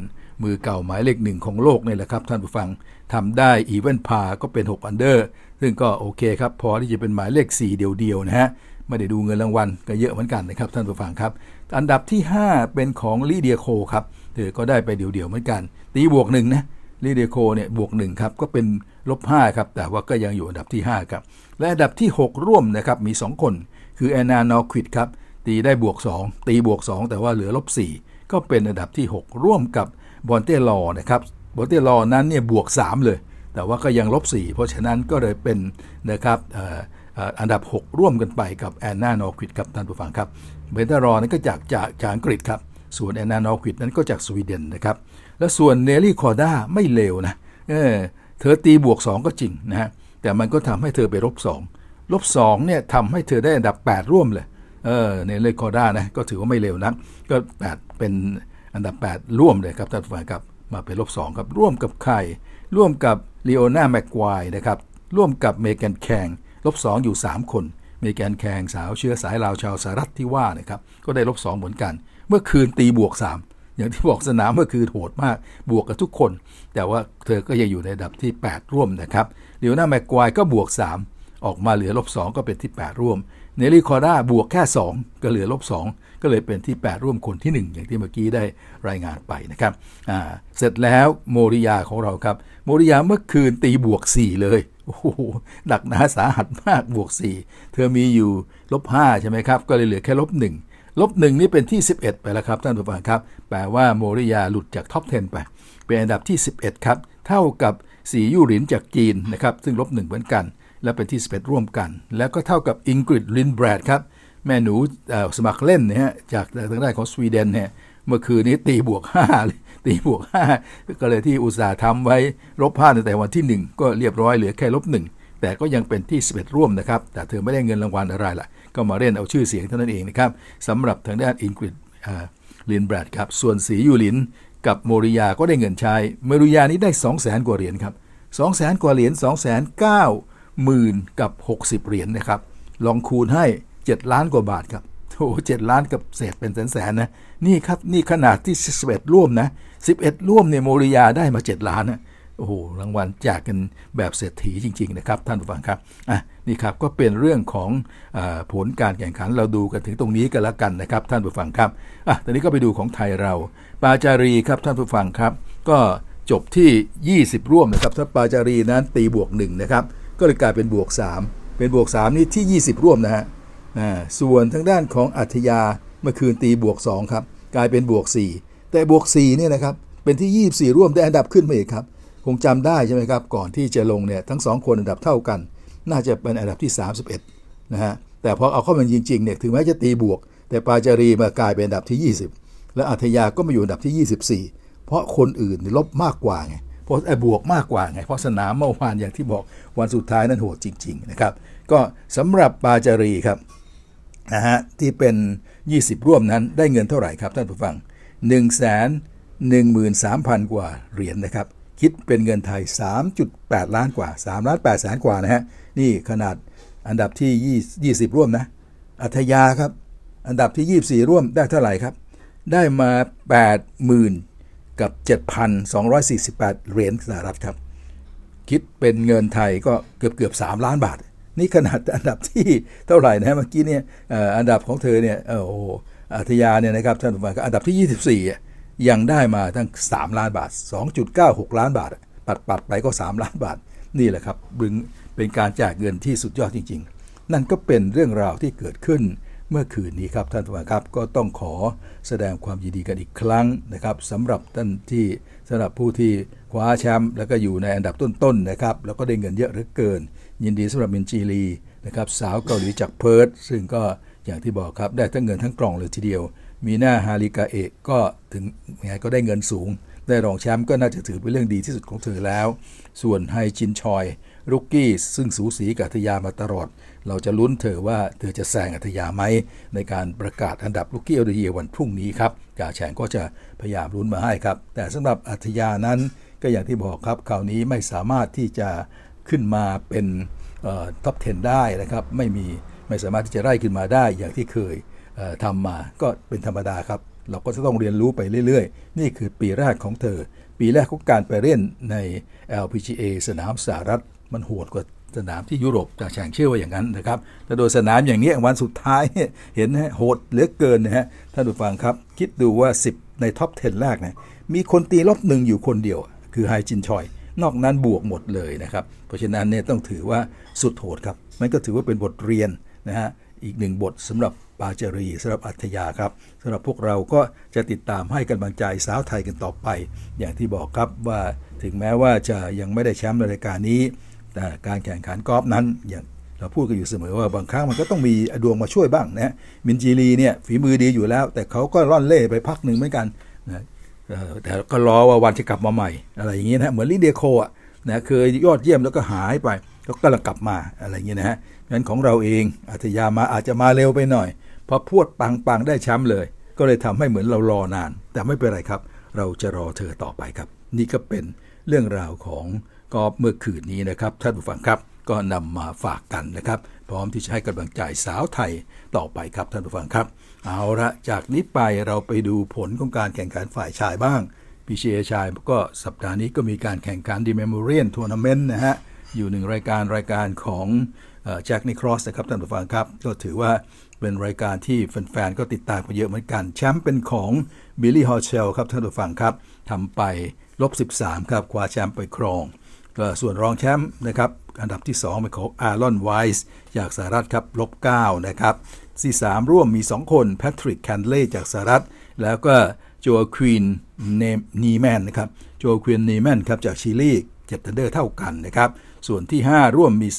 มือเก่าหมายเลขหนึ่งของโลกนี่แหละครับท่านผู้ฟังทำได้อีเวนพา ก็เป็น6อันเดอร์ซึ่งก็โอเคครับ พอที่จะเป็นหมายเลข 4 เดียวๆนะฮะไม่ได้ดูเงินรางวัลก็เยอะเหมือนกันนะครับท่านผู้ฟังครับ อันดับที่ 5 เป็นของลีเดียโคครับเธอก็ได้ไปเดี่ยวๆเหมือนกัน ตีบวกหนึ่งนะลีเดียโคเนี่ยบวกหนึ่งครับ ก็เป็นลบ5ครับ แต่ว่าก็ยังอยู่อันดับที่5ครับและอันดับที่ 6 ร่วมนะครับมี 2 คน คือแอนนานอควิดครับตีได้บวก 2 ตีบวก 2 แต่ว่าเหลือลบ4ก็เป็นอันดับที่ 6 ร่วมกับบอนเตลอนะครับบอนเตลอนั้นเนี่ยบวก 3 เลย แต่ว่าก็ยังลบ 4 เพราะฉะนั้นก็เลยเป็นนะครับอันดับ 6 ร่วมกันไปกับแอนนานอควิดครับท่านผู้ฟังครับเบนตารอนั้นก็จากจากอังกฤษครับส่วนแอนนานอควิดนั้นก็จากสวีเดนนะครับ และส่วนเนลลี่คอร์ด้าไม่เลวนะเออเธอตีบวก 2 ก็จริงนะฮะแต่มันก็ทำให้เธอไปลบ 2 ลบ2 เนี่ยทำให้เธอได้อันดับ 8 ร่วมเลยเออเนลลี่คอร์ด้านะก็ถือว่าไม่เลวนะก็8เป็นอันดับ8ร่วมเลยครับท่านผู้ฟังครับมาเป็นลบ2ครับร่วมกับใคร ร่วมกับลีโอนาแม็กควายนะครับร่วมกับเมแกนแคงลบ2 อยู่ 3 คน เมแกนแคงสาวเชื้อสายลาวชาวสหรัฐที่ว่านะครับ ก็ได้ลบ2เหมือนกัน เมื่อคืนตีบวก 3 อย่างที่บอกสนามเมื่อคืนโหดมากบวกกับทุกคน แต่ว่าเธอก็ยังอยู่ในดับที่ 8 ร่วมนะครับลีโอนาแม็กควายก็บวก3ออกมาเหลือลบ2ก็เป็นที่ 8 ร่วมเนลลี่คอร่าบวกแค่2 ก็เหลือลบ2ก็เลยเป็นที่ 8 ร่วมคนที่ 1 อย่างที่เมื่อกี้ได้รายงานไปนะครับ เสร็จแล้วโมริยาของเราครับ โมริยาเมื่อคืนตีบวก 4 เลย โอ้โหหนักหนาสาหัสมากบวก 4 เธอมีอยู่ลบ5ใช่ไหมครับ ก็เลยเหลือแค่ลบ1ลบหนึ่งนี่เป็นที่ 11 ไปแล้วครับท่านผู้ฟังครับ แปลว่าโมริยาหลุดจากท็อป10 ไป เป็นอันดับที่ 11 ครับเท่ากับสียู่หลินจากจีนนะครับซึ่งลบหนึ่งเหมือนกัน และเป็นที่ 11 ร่วมกันแล้วก็เท่ากับอิงกฤษลินแบรดครับแม่หนูสมัครเล่นนะฮะจากทางด้านของสวีเดนเนี่ยเมื่อคืนนี้ตีบวกห้าตีบวกห้าก็เลยที่อุตสาห์ทำไว้ลบห้าตั้งแต่วันที่หนึ่งก็เรียบร้อยเหลือแค่ลบหนึ่งแต่ก็ยังเป็นที่ 11 ร่วมนะครับ แต่เธอไม่ได้เงินรางวัลอะไรล่ะก็มาเล่นเอาชื่อเสียงเท่านั้นเองนะครับสำหรับทางด้านอินกริดลินแบรดครับ ส่วนสียูลินกับโมริยาก็ได้เงินใช้โมริยานี้ได้ 2 0 0แสนกว่าเหรียญครับ2 0 0แสนกว่าเหรียญ2 9 0 0 0 0กับ60เหรียญนะครับ ลองคูณให้7 ล้านกว่าบาทครับโอ้เจ็ดล้านกับเศษเป็นแสนๆนะ นี่ครับ นี่ขนาดที่สิบเอ็ดร่วมนะสิบเอ็ดร่วมเนี่ยโมริยาได้มาเจ็ดล้านนะโอ้โห รางวัลแจกกันแบบเศรษฐีจริง ๆ นะครับ ท่านผู้ฟังครับ อ่ะ นี่ครับ ก็เป็นเรื่องของอผลการแข่งขัน เราดูกัน ถึงตรงนี้กันละกันนะครับ ท่านผู้ฟังครับ อ่ะ ตอนนี้ก็ไปดูของไทยเรา ปาจารีครับ ท่านผู้ฟังครับ ก็จบที่ 20 ร่วมนะครับ ถ้าปาจารีนั้นตีบวก1นะครับ ก็เลยกลายเป็นบวก 3 เป็นบวก 3 นี่ที่ 20 ร่วมนะฮะส่วนทางด้านของอัธยาเมื่อคืนตีบวก2ครับกลายเป็นบวก 4 แต่บวก 4เนี่ยนะครับเป็นที่ 24 ร่วมได้อันดับขึ้นมาอีกครับ คงจำได้ใช่ไหมครับ ก่อนที่จะลงเนี่ยทั้ง2คนอันดับเท่ากัน น่าจะเป็นอันดับที่ 31นะฮะแต่พอเอาเข้ามาจริงๆเนี่ยถึงแม้จะตีบวก แต่ปาจารีมากลายเป็นอันดับที่ 20 และอัธยาก็มาอยู่อันดับที่ 24 เพราะคนอื่นลบมากกว่าไงเพราะไอ้บวกมากกว่าไงเพราะสนามเมื่อวานอย่างที่บอกวันสุดท้ายนั้นโหดจริงๆนะครับก็สำหรับปาจารีครับนะฮะที่เป็น 20 ร่วมนั้น ได้เงินเท่าไหร่ครับท่านผู้ฟัง1 1 3 0 0 0 กว่าเหรียญนนะครับ คิดเป็นเงินไทย 3.8 ล้านกว่า3ล้าน8แสนกว่านะฮะ นี่ขนาดอันดับที่ 20 ร่วมนะ อัธยาครับ อันดับที่ 24 ร่วมได้เท่าไหร่ครับ ได้มา 80,000กับ7,248เหรียญสหรัฐครับ คิดเป็นเงินไทยก็เกือบเกือบ3ล้านบาทนี่ขนาดอันดับที่เท่าไหร่นะเมื่อกี้เนี่ยอันดับของเธอเนี่ยโอ้โหอัธยาเนี่ยนะครับท่านผู้ชัอันดับที่ 24 ยังได้มาทั้ง 3 ล้านบาท2.96 ล้านบาท ปัดปัดไปก็ 3 ล้านบาทนี่แหละครับบึงเป็นการแจกเงินที่สุดยอดจริง ๆ นั่นก็เป็นเรื่องราวที่เกิดขึ้นเมื่อคืนนี้ครับท่านผู้ชมครับก็ต้องขอแสดงความยินดีกันอีกครั้งนะครับสำหรับท่านที่สำหรับผู้ที่คว้าแชมป์แล้วก็อยู่ในอันดับต้นๆนะครับแล้วก็ได้เงินเยอะเหลือเกินยินดีสำหรับมินจีรีนะครับสาวเกาหลีจากเพิร์ทซึ่งก็อย่างที่บอกครับได้ทั้งเงินทั้งกล่องเลยทีเดียว มีหน้าฮาริกาเอกก็ถึงยังไงก็ได้เงินสูง ได้รองแชมป์ก็น่าจะถือเป็นเรื่องดีที่สุดของเธอแล้ว ส่วนไฮจินชอยรุกกี้ซึ่งสูสีกับทยามาตลอด เราจะลุ้นเธอว่าเธอจะแซงอัธยาไหมในการประกาศอันดับลูกกี้อเดียวันพรุ่งนี้ครับกาแฉงก็จะพยายามลุ้นมาให้ครับแต่สำหรับอัธยานั้นก็อย่างที่บอกครับคราวนี้ไม่สามารถที่จะขึ้นมาเป็นท็อป 10 ได้นะครับไม่มีไม่สามารถที่จะไล่ขึ้นมาได้ อย่างที่เคยทำมา ก็เป็นธรรมดาครับเราก็จะต้องเรียนรู้ไปเรื่อย ๆ นี่คือปีแรกของเธอ ปีแรกของการไปเล่นใน LPGA สนามสหรัฐ มันโหดกว่าสนามที่ยุโรปจากแฉงเชื่อว่าอย่างนั้นนะครับแต่โดยสนามอย่างนี้ วันสุดท้ายเห็นโหดเหลือเกินนะฮะท่านผู้ฟังครับคิดดูว่า 10 ในท็อป 10 แรกนะมีคนตีรอบหนึ่งอยู่คนเดียว คือไฮจินชอยนอกนั้นบวกหมดเลยนะครับ เพราะฉะนั้นเนี่ยต้องถือว่าสุดโหดครับ มันก็ถือว่าเป็นบทเรียนนะฮะ อีกหนึ่งบทสำหรับปาจารีสำหรับอัธยาครับสำหรับพวกเราก็จะติดตามให้กันบังใจสาวไทยกันต่อไป อย่างที่บอกครับว่าถึงแม้ว่าจะยังไม่ได้แชมป์รายการนี้ แต่การแข่งขันกอล์ฟนั้นอย่างเราพูดกันอยู่เสมอว่าบางครั้งมันก็ต้องมีดวงมาช่วยบ้างนะมินจีรีเนี่ยฝีมือดีอยู่แล้ว แต่เขาก็ร่อนเล่ไปพักหนึ่งเหมือนกันนะแต่ก็รอว่าวันจะกลับมาใหม่อะไรอย่างเงี้ยนะเหมือนลิเดียโคอ่ะนะเคยยอดเยี่ยมแล้วก็หายไปก็กำลังกลับมาอะไรอย่างเงี้ยนะฮะงั้นของเราเองอาจจะยามาอาจจะมาเร็วไปหน่อยพอพวดปังปังได้แชมป์เลย ก็เลยทำให้เหมือนเรารอนานแต่ไม่เป็นไรครับ เราจะรอเธอต่อไปครับ นี่ก็เป็นเรื่องราวของกอบเมื่อคืนนี้นะครับ ท่านผู้ฟังครับ ก็นำมาฝากกันนะครับ พร้อมที่จะให้กำลังใจสาวไทยต่อไปครับท่านผู้ฟังครับเอาละจากนี้ไปเราไปดูผลของการแข่งขันฝ่ายชายบ้าง p ีเชียชายก็สัปดาห์นี้ก็มีการแข่งขันดีเมมมเรียนทัวร์นาเมนะฮะ อยู่หนึ่งรายการรายการของแจ็คนิครอสนะครับ ท่านผู้ฟังครับ ก็ถือว่าเป็นรายการที่แฟนๆก็ติดตามไปเยอะเหมือนกันแชมป์เป็นของบิลลี่ฮอเชลครับ ท่านผู้ฟังครับทำไปลบ13ครับคว้าแชมป์ไปครองส่วนรองแชมป์นะครับอันดับที่2เป็นของอารอนไวส์จากสหรัฐครับลบ9นะครับที่3ร่วมมี 2 คนแพทริกแคนเล่จากสหรัฐแล้วก็โจควีนเนีแมนนะครับโจควีนเนีแมนครับจากชิลีเจ็ดนเดอร์เท่ากันนะครับส่วนที่ 5 ร่วมมี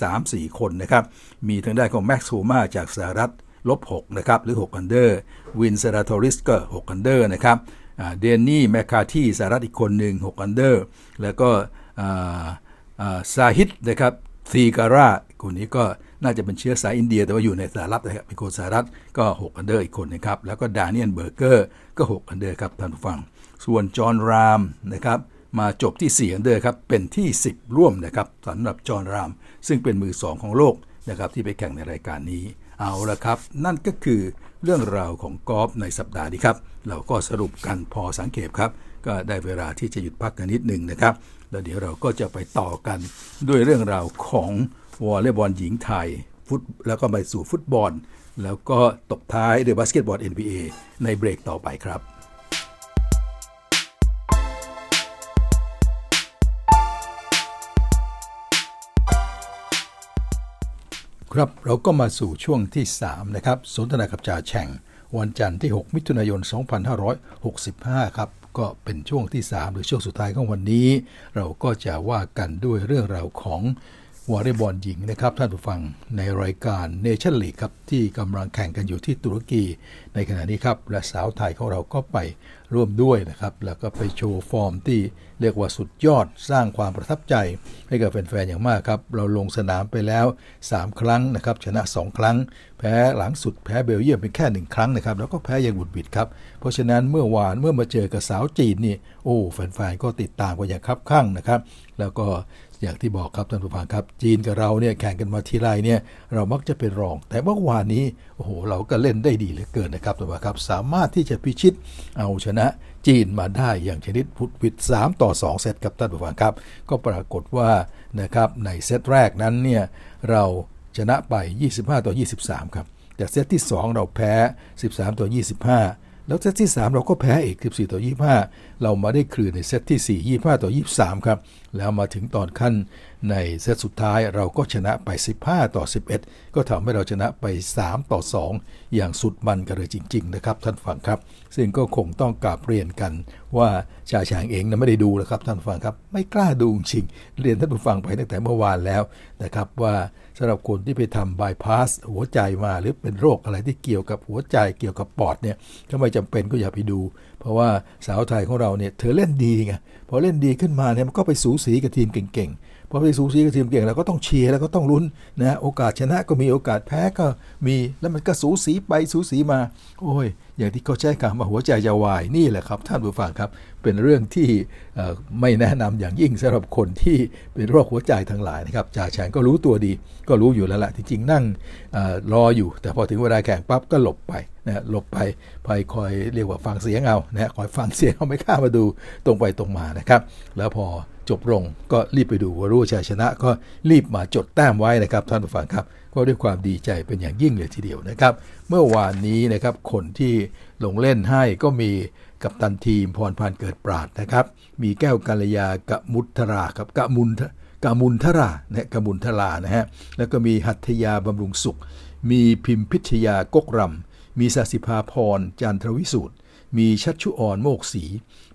3-4 คนนะครับมีทางด้านของแม็กซ์โฮมาจากสหรัฐลบ6นะครับหรือ6อันเดอร์วินเซราทอริสก็6อันเดอร์นะครับเดนนี่แมคคาที่สหรัฐอีกคนหนึ่ง6อันเดอร์แล้วก็ซาฮิตนะครับซีการ่าคนนี้ก็น่าจะเป็นเชื้อสายอินเดียแต่ว่าอยู่ในสหรัฐนะครับเป็นคนสหรัฐก็ 6 อันเดอร์อีกคนนะครับแล้วก็ดานิเอลเบอร์เกอร์ ก็ 6 อันเดอร์ครับท่านผู้ฟัง ส่วนจอห์นรามนะครับ มาจบที่ 4 อันเดอร์ครับ เป็นที่ 10 ร่วมนะครับสำหรับจอห์นราม ซึ่งเป็นมือ 2 ของโลกนะครับที่ไปแข่งในรายการนี้เอาละครับ นั่นก็คือเรื่องราวของกอล์ฟในสัปดาห์นี้ครับเราก็สรุปกันพอสังเกตครับก็ได้เวลาที่จะหยุดพักกันนิดหนึ่งนะครับแล้วเดี๋ยวเราก็จะไปต่อกันด้วยเรื่องราวของวอลเลย์บอลหญิงไทยฟุตแล้วก็ไปสู่ฟุตบอล แล้วก็ตบท้ายด้วยบาสเกตบอล NBA ในเบรกต่อไปครับ ครับเราก็มาสู่ช่วงที่ 3 นะครับสนทนากับจ่าแฉ่ง วันจันทร์ที่ 6 มิถุนายน 2565 ครับก็เป็นช่วงที่ 3 หรือช่วงสุดท้ายของวันนี้ เราก็จะว่ากันด้วยเรื่องราวของวอลเลย์บอลหญิงนะครับท่านผู้ฟังในรายการเนชั่นลีกครับที่กำลังแข่งกันอยู่ที่ตุรกีในขณะนี้ครับ และสาวไทยของเราก็ไปร่วมด้วยนะครับ แล้วก็ไปโชว์ฟอร์มที่เรียกว่าสุดยอดสร้างความประทับใจให้กับแฟนๆอย่างมากครับ เราลงสนามไปแล้ว 3 ครั้งนะครับ ชนะ 2 ครั้ง แพ้หลังสุดแพ้เบลเยียมเป็นแค่1ครั้งนะครับ แล้วก็แพ้อย่างบุดบิดครับเพราะฉะนั้นเมื่อวานเมื่อมาเจอกับสาวจีนนี่โอ้แฟนๆก็ติดตามกันอย่างคับข้างนะครับ แล้วก็อย่างที่บอกครับท่านผู้ฟังครับจีนกับเราเนี่ยแข่งกันมาทีไรเนี่ยเรามักจะเป็นรอง แต่เมื่อวานนี้โอ้โหเราก็เล่นได้ดีเหลือเกินนะครับท่านผู้ฟังครับ สามารถที่จะพิชิตเอาชนะจีนมาได้อย่างชนิดพุทธวิทย์3ต่อ 2 เซตครับท่านผู้ฟังครับ ก็ปรากฏว่านะครับในเซตแรกนั้นเนี่ย เราชนะไป 25 ต่อ 23 ครับ แต่เซตที่ 2 เราแพ้ 13 ต่อ 25แล้วเซตที่ 3 เราก็แพ้อีก14ต่อ 25 เรามาได้คืนในเซตที่ 4 25ต่อ 23 ครับ แล้วมาถึงตอนขั้นในเซตสุดท้าย เราก็ชนะไป 15 ต่อ 11 ก็ทำให้เราชนะไป 3 ต่อ 2 อย่างสุดมันกันเลยจริงๆนะครับท่านฟังครับ ซึ่งก็คงต้องกราบเรียนกันว่าชาชางเองนะไม่ได้ดูนะครับ ท่านฟังครับไม่กล้าดูจริง เรียนท่านผู้ฟังไปตั้งแต่เมื่อวานแล้วนะครับว่าสำหรับคนที่ไปทำบายพาสหัวใจมาหรือเป็นโรคอะไรที่เกี่ยวกับหัวใจเกี่ยวกับปอดเนี่ย ถ้าไม่จำเป็นก็อย่าไปดู เพราะว่าสาวไทยของเราเนี่ยเธอเล่นดีไงพอเล่นดีขึ้นมาเนี่ยมันก็ไปสูสีกับทีมเก่งๆ พอไปสูสีกับทีมเก่งเราก็ต้องเชียร์แล้วก็ต้องลุ้นนะโอกาสชนะก็มีโอกาสแพ้ก็มี แล้วมันก็สูสีไปสูสีมา โอ้ยอย่างที่เขาใช้คำว่าหัวใจจะวายนี่แหละครับท่านผู้ฟังครับเป็นเรื่องที่ไม่แนะนำอย่างยิ่งสำหรับคนที่เป็นโรคหัวใจทั้งหลายนะครับจ่าแฉงก็รู้ตัวดีก็รู้อยู่แล้วละะจริงๆนั่งรออยู่ แต่พอถึงเวลาแข่งปั๊บก็หลบไปนะหลบไปไปคอยเรียกว่าฟังเสียงเอานะคอยฟังเสียงเอาไม่ข้ามาดูตรงไปตรงมานะครับแล้วพอจบลงก็รีบไปดูว่ารู้ชัยชนะ ก็รีบมาจดแต้มไว้นะครับ ท่านผู้ฟังครับก็ด้วยความดีใจเป็นอย่างยิ่งเลยทีเดียวนะครับ เมื่อวานนี้นะครับคนที่ลงเล่นให้ก็มีกับตันทีมพรพันเกิดปราดนะครับ มีแก้วกัลยากะมุทรากับกะมุนกะมุนทรานะกะมุนทรานะฮะแล้วก็มีหัตถยาบำรุงสุข มีพิมพิชยากกรำมีสาสิภาพรจันทรวิสูตรมีชัชชุออนโมกสี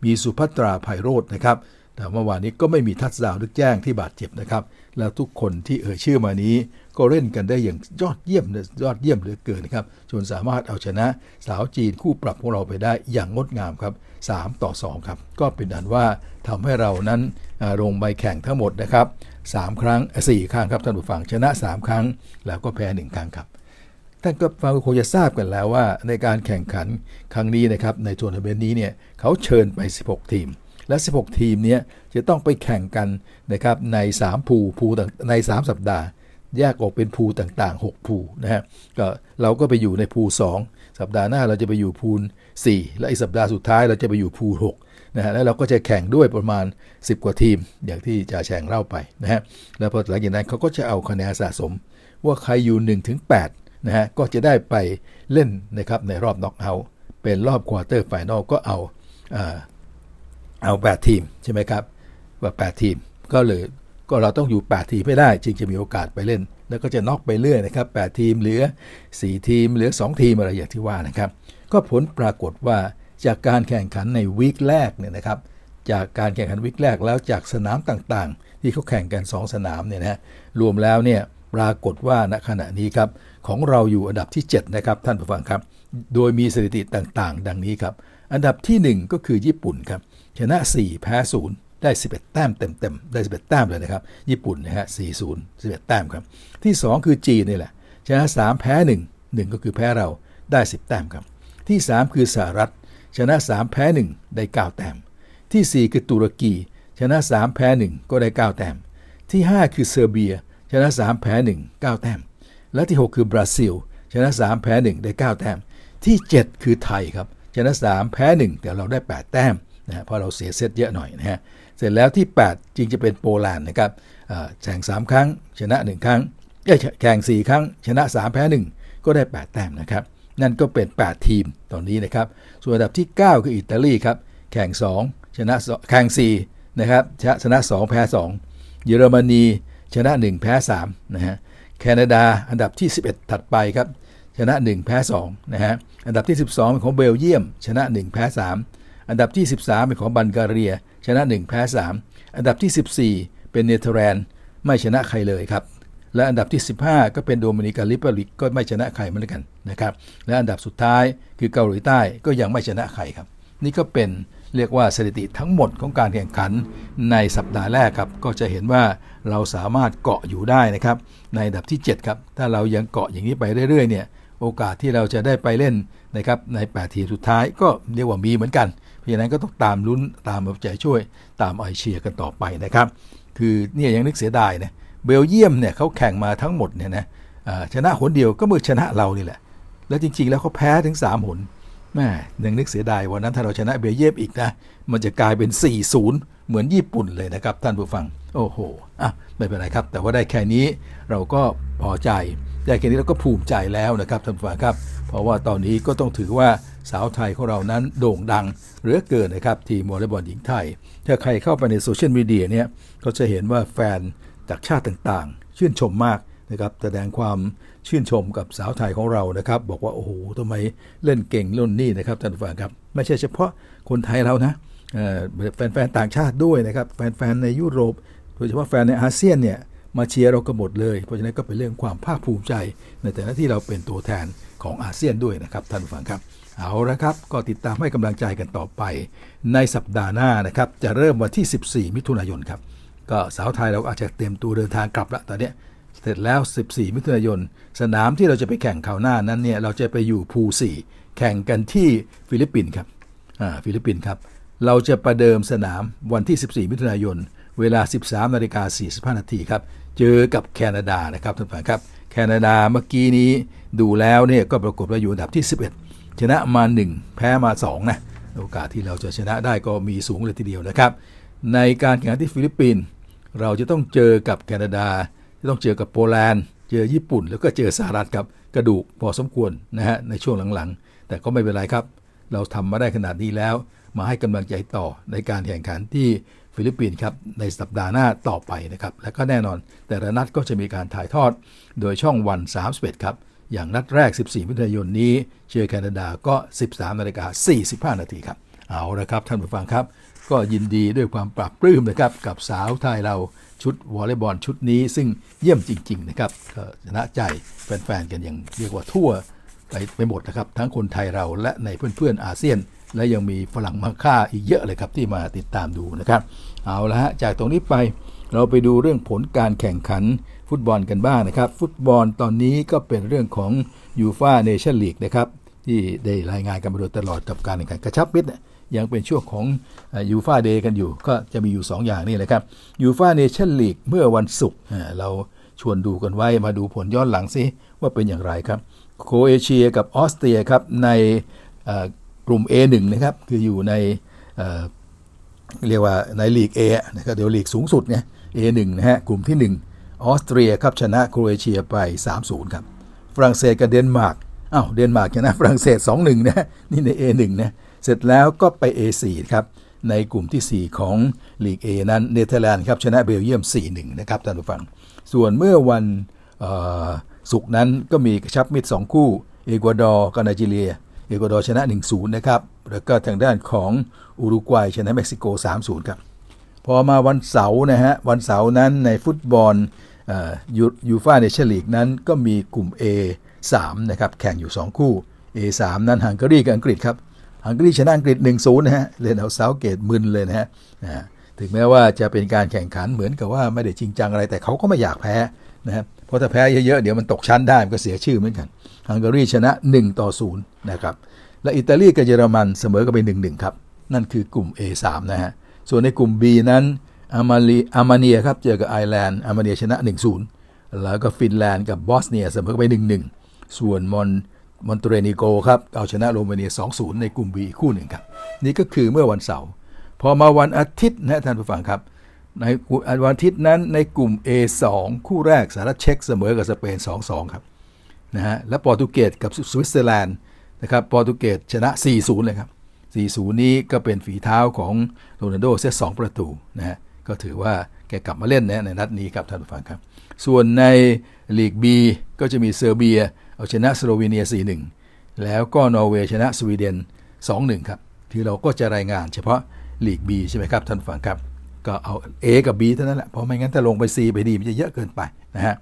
มีสุภัตราไพโรธนะครับ แต่เมื่อวานนี้ก็ไม่มีทัศดาวนึกแจ้งที่บาดเจ็บนะครับ แล้วทุกคนที่เอ่ยชื่อมานี้ก็เล่นกันได้อย่างยอดเยี่ยมยอดเยี่ยมเหลือเกินครับ จนสามารถเอาชนะสาวจีนคู่ปรับของเราไปได้อย่างงดงามครับ 3 ต่อ 2 ครับ ก็เป็นอันว่าทำให้เรานั้นลงใบแข่งทั้งหมดนะครับ3ครั้ง4ครั้งครับท่านผู้ฟังชนะ 3 ครั้ง แล้วก็แพ้1ครั้งครับท่านก็ฟังคงจะทราบกันแล้วว่า ในการแข่งขันครั้งนี้นะครับในทัวร์นาเมนต์นี้เนี่ยเขาเชิญไป 16 ทีม และ 16 ทีมนี้จะต้องไปแข่งกันนะครับใน3ภูภูใน3 สัปดาห์ แยกออกเป็นภูต่างๆ6ภูนะฮะก็เราก็ไปอยู่ในภู2 สัปดาห์หน้าเราจะไปอยู่ภู4และอีกสัปดาห์สุดท้ายเราจะไปอยู่ภู6นะฮะแล้วเราก็จะแข่งด้วยประมาณ 10 กว่าทีม อย่างที่จะแแ่งเล่าไปนะฮะแล้วพอหลังจากนั้นเขาก็จะเอาคะแนนสะสมว่าใครอยู่1-8ถึง8นะฮะก็จะได้ไปเล่นนะครับในรอบน็อกเอาท์เป็นรอบควอเตอร์ไฟแนลก็เอาเอาแปดทีมใช่ไหมครับว่าแปดทีมก็เลยก็เราต้องอยู่ 8 ทีมไม่ได้จึงจะมีโอกาสไปเล่น แล้วก็จะน็อกไปเรื่อยนะครับ 8 ทีมเหลือ 4 ทีมเหลือ 2 ทีมอะไรอย่างที่ว่านะครับ ก็ผลปรากฏว่าจากการแข่งขันในวีคแรกเนี่ยนะครับ จากการแข่งขันวีคแรกแล้วจากสนามต่างๆ ที่เขาแข่งกัน 2 สนามเนี่ยนะรวมแล้วเนี่ยปรากฏว่าณขณะนี้ครับของเราอยู่อันดับที่ 7 นะครับ ท่านผู้ฟังครับ โดยมีสถิติต่างๆ ดังนี้ครับ อันดับที่ 1 ก็คือญี่ปุ่นครับ ชนะ 4 แพ้0ได้ 11 แต้มเต็มๆ ได้11แต้มเลยนะครับ ญี่ปุ่นนะฮะ4 0 11แต้มครับ ที่ 2 คือจีนนี่แหละ ชนะ 3 แพ้ 1 1 ก็คือแพ้เราได้ 10 แต้มครับ ที่ 3 คือสหรัฐชนะ3แพ้1ได้9 แต้ม ที่ 4 คือตุรกี ชนะ 3 แพ้ 1 ก็ได้ 9 แต้ม ที่ 5 คือเซอร์เบีย ชนะ3แพ้1 9 แต้มและที่6คือบราซิล ชนะ 3 แพ้1ได้9แต้มที่ 7 คือไทยครับ ชนะ3แพ้ 1 แต่เราได้ 8 แต้มนะเพราะเราเสียเซตเยอะหน่อยนะฮะเสร็จแล้วที่ 8จริงจะเป็นโปแลนด์นะครับแข่ง3ครั้งชนะ1ครั้งแข่ง4ครั้งชนะ 3 แพ้ 1 ก็ได้ 8 แต้มนะครับนั่นก็เป็น8ทีมตอนนี้นะครับส่วนอันดับที่ 9 คืออิตาลีครับแข่ง 2ชนะแข่ง4นะครับชนะ2แพ้2เยอรมนีชนะ1แพ้3 นะฮะแคนาดาอันดับที่ 11 ถัดไปครับ ชนะ1แพ้2นะฮะอันดับที่ 12เป็นของเบลเยียม ชนะ1แพ้3อันดับที่ 13เป็นของบัลแกเรียชนะ1แพ้3อันดับที่ 14 เป็นเนเธอร์แลนด์ไม่ชนะใครเลยครับ และอันดับที่ 15 ก็เป็นโดมินิกันลิปริกก็ไม่ชนะใครเหมือนกันนะครับและอันดับสุดท้ายคือเกาหลีใต้ก็ยังไม่ชนะใครครับ นี่ก็เป็นเรียกว่าสถิติทั้งหมดของการแข่งขันในสัปดาห์แรกครับ ก็จะเห็นว่าเราสามารถเกาะอยู่ได้นะครับในดับที่ 7 ครับ ถ้าเรายังเกาะอย่างนี้ไปเรื่อยๆเนี่ยโอกาสที่เราจะได้ไปเล่นนะครับใน 8 ทีมสุดท้ายก็เรียกว่ามีเหมือนกัน เพราะฉะนั้นก็ต้องตามลุ้นตามเอาใจช่วยตามไอเชียกันต่อไปนะครับ คือเนี่ยยังนึกเสียดายนะเบลเยียมเนี่ยเขาแข่งมาทั้งหมดเนี่ยนะชนะหนเดียวก็มือชนะเรานี่แหละแล้วจริงๆ แล้วเขาแพ้ถึง3หนแม่หนึ่งนึกเสียดายวันนั้นถ้าเราชนะเบเยฟอีกนะ มันจะกลายเป็น 4-0 เหมือนญี่ปุ่นเลยนะครับท่านผู้ฟัง โอ้โหอ่ะไม่เป็นไรครับ แต่ว่าได้แค่นี้เราก็พอใจได้แค่นี้เราก็ภูมิใจแล้วนะครับท่านผู้ฟังครับเพราะว่าตอนนี้ก็ต้องถือว่าสาวไทยของเรานั้นโด่งดังเหลือเกินนะครับทีมวอลเลย์บอลหญิงไทย ถ้าใครเข้าไปในโซเชียลมีเดียเนี่ยก็จะเห็นว่าแฟนจากชาติต่างๆชื่นชมมากนะครับ แสดงความชื่นชมกับสาวไทยของเรานะครับบอกว่าโอ้โหทำไมเล่นเก่งเล่นนี่นะครับท่านผู้ฟังครับไม่ใช่เฉพาะคนไทยเรานะแฟนๆ ต่างชาติด้วยนะครับแฟนๆ ในยุโรป โดยเฉพาะแฟนในอาเซียนเนี่ยมาเชียร์เรากระหมดเลย เพราะฉะนั้นก็เป็นเรื่องความภาคภูมิใจ ในแต่ละที่เราเป็นตัวแทนของอาเซียนด้วยนะครับท่านผู้ฟังครับเอาละครับก็ติดตามให้กำลังใจกันต่อไปในสัปดาห์หน้านะครับจะเริ่มวันที่ 14 มิถุนายนครับก็สาวไทยเราอาจจะเตรียมตัวเดินทางกลับละตอนนี้เสร็จแล้ว 14 มิถุนายนสนามที่เราจะไปแข่งข่าวหน้านั้นเนี่ยเราจะไปอยู่ภูสี่แข่งกันที่ฟิลิปปินส์ครับอ่าฟิลิปปินส์ครับ เราจะประเดิมสนามวันที่ 14 มิถุนายนเวลา 13นาฬิกา45นาทีครับ เจอกับแคนาดานะครับท่านผู้ชมครับแคนาดาเมื่อกี้นี้ดูแล้วเนี่ยก็ปรากฏว่าอยู่อันดับที่ 11 ชนะมา 1 แพ้มา 2 นะโอกาสที่เราจะชนะได้ก็มีสูงเลยทีเดียวนะครับ ในการแข่งขันที่ฟิลิปปินส์เราจะต้องเจอกับแคนาดาที่ต้องเจอกับโปแลนด์ เจอญี่ปุ่น แล้วก็เจอสหรัฐครับกระดูก พอสมควรนะฮะในช่วงหลังๆ แต่ก็ไม่เป็นไรครับ เราทำมาได้ขนาดนี้แล้ว มาให้กำลังใจต่อในการแข่งขันที่ฟิลิปปินส์ครับในสัปดาห์หน้าต่อไปนะครับและก็แน่นอนแต่ละนัดก็จะมีการถ่ายทอด โดยช่องวัน31ครับ อย่างนัดแรก 14มิถุนายนนี้เจอแคนาดาก็ 13นาฬิกา45นาทีครับ เอาละครับท่านผู้ฟังครับ ก็ยินดีด้วยความปรับปลื้มนะครับกับสาวไทยเราชุดวอลเลย์บอลชุดนี้ซึ่งเยี่ยมจริงๆนะครับชนะใจแฟนๆกันอย่างเรียกว่าทั่ว ไปไปหมดนะครับทั้งคนไทยเราและในเพื่อนๆอาเซียน และยังมีฝรั่งมาค่าอีกเยอะเลยครับ ที่มาติดตามดูนะครับ เอาละฮะจากตรงนี้ไปเราไปดูเรื่องผลการแข่งขันฟุตบอลกันบ้างนะครับ ฟุตบอลตอนนี้ก็เป็นเรื่องของยูฟาเนชั่นลีกนะครับที่ได้รายงานกันมาโดยตลอดกับการแข่งขันกระชับมิตรยังเป็นช่วงของยูฟาเดย์กันอยู่ก็จะมีอยู่ 2 อย่างนี่แหละครับยูฟาเนชั่นลีกเมื่อวันศุกร์เราชวนดูกันไว้มาดูผลย้อนหลังซิว่าเป็นอย่างไรครับโคเอเชียกับออสเตรียครับในกลุ่ม A1 นะครับคืออยู่ในเรียกว่าในลีก A นะครับเดี๋ยวลีกสูงสุดเนี่ย A1 นะฮะกลุ่มที่ 1ออสเตรียครับชนะโครเอเชียไป 3-0 ครับฝรั่งเศสกับเดนมาร์กอ้าวเดนมาร์กชนะฝรั่งเศส2-1นะนี่ใน A1 นะเสร็จแล้วก็ไป A4 ครับ ในกลุ่มที่ 4 ของลีก A นั้น เนเธอร์แลนด์ครับชนะเบลเยียม 4-1 นะครับท่านผู้ฟังส่วนเมื่อวันศุกร์นั้นก็มีกระชับมิตร 2 คู่ เอกวาดอร์กับไนจีเรีย เอกวาดอร์ชนะ 1-0 นะครับ แล้วก็ทางด้านของอุรุกวัย ชนะเม็กซิโก 3-0 ครับ พอมาวันเสาร์นะฮะวันเสาร์นั้นในฟุตบอลยูฟ่าเนชั่นลีกนั้นก็มีกลุ่ม A 3นะครับแข่งอยู่ 2 คู่ A 3นั้นฮังการีกับอังกฤษครับฮังการีชนะอังกฤษ1นศูนย์นะฮะเล่นเอาเซาเกตมึนเลยนะฮะถึงแม้ว่าจะเป็นการแข่งขันเหมือนกับว่าไม่ได้จริงจังอะไรแต่เขาก็ไม่อยากแพ้นะฮะเพราะถ้าแพ้เยอะๆเดี๋ยวมันตกชั้นได้มันก็เสียชื่อเหมือนกันฮังการีชนะ1ต่อ0นะครับและอิตาลีกับเยอรมันเสมอกันไป 1 1 ครับนั่นคือกลุ่ม A3 นะฮะ ส่วนในกลุ่ม B นั้นอามาลีอามาเนียครับเจอกับไอร์แลนด์อามาเนียชนะ 1 0 แล้วก็ฟินแลนด์กับบอสเนียเสมอไป 1 1 ส่วนมอนมอนเตเรนิโกครับเอาชนะโรมาเนีย 2-0 ในกลุ่ม B อีกคู่หนึ่งครับ นี่ก็คือเมื่อวันเสาร์พอมาวันอาทิตย์นะท่านผู้ฟังครับในวันอาทิตย์นั้นในกลุ่ม A2 คู่แรกสหรัฐเช็กเสมอกับสเปน2-2ครับนะฮะและโปรตุเกสกับสวิตเซอร์แลนด์นะครับโปรตุเกสชนะ 4-0 เลยครับ4-0นี้ก็เป็นฝีเท้าของโรนัลโดเซต2ประตูนะฮะก็ถือว่าแกกลับมาเล่นนะในนัดนี้ครับท่านผู้ฟังครับส่วนในลีก B ก็จะมีเซอร์เบียเอาชนะสโลวีเนีย 4-1 แล้วก็นอร์เวย์ชนะสวีเดน 2-1 ครับ คือเราก็จะรายงานเฉพาะลีก B ใช่ไหมครับท่านฟังครับ ก็เอา A กับ B เท่านั้นแหละ เพราะไม่งั้นถ้าลงไป C ไปดีมันจะเยอะเกินไปนะฮะ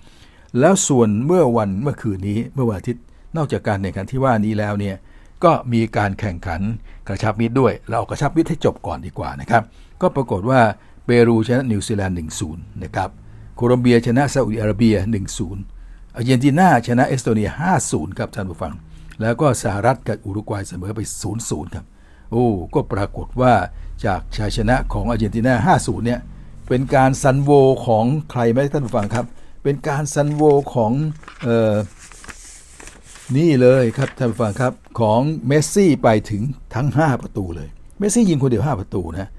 แล้วส่วนเมื่อวันเมื่อคืนนี้เมื่อวันอาทิตย์นอกจากการแข่งขันที่ว่านี้แล้วเนี่ยก็มีการแข่งขันกระชับมิตรด้วย เรากระชับมิตรให้จบก่อนดีกว่านะครับ ก็ปรากฏว่า เปรูชนะนิวซีแลนด์ 1-0 นะครับ โคลอมเบียชนะซาอุดิอาระเบีย 1-0อาร์เจนตินาชนะเอสโตเนีย 5-0ครับท่านผู้ฟัง แล้วก็สหรัฐกับอุรุกวัยเสมอไป0-0ครับ โอ้ ก็ปรากฏว่าจากชัยชนะของอาร์เจนตินา5-0เนี่ย เป็นการซันโวของใครไหมท่านผู้ฟังครับ เป็นการซันโวของออนี่เลยครับท่านผู้ฟังครับของเมสซี่ไปถึงทั้ง 5 ประตูเลย เมสซี่ยิงคนเดียว5 ประตูนะ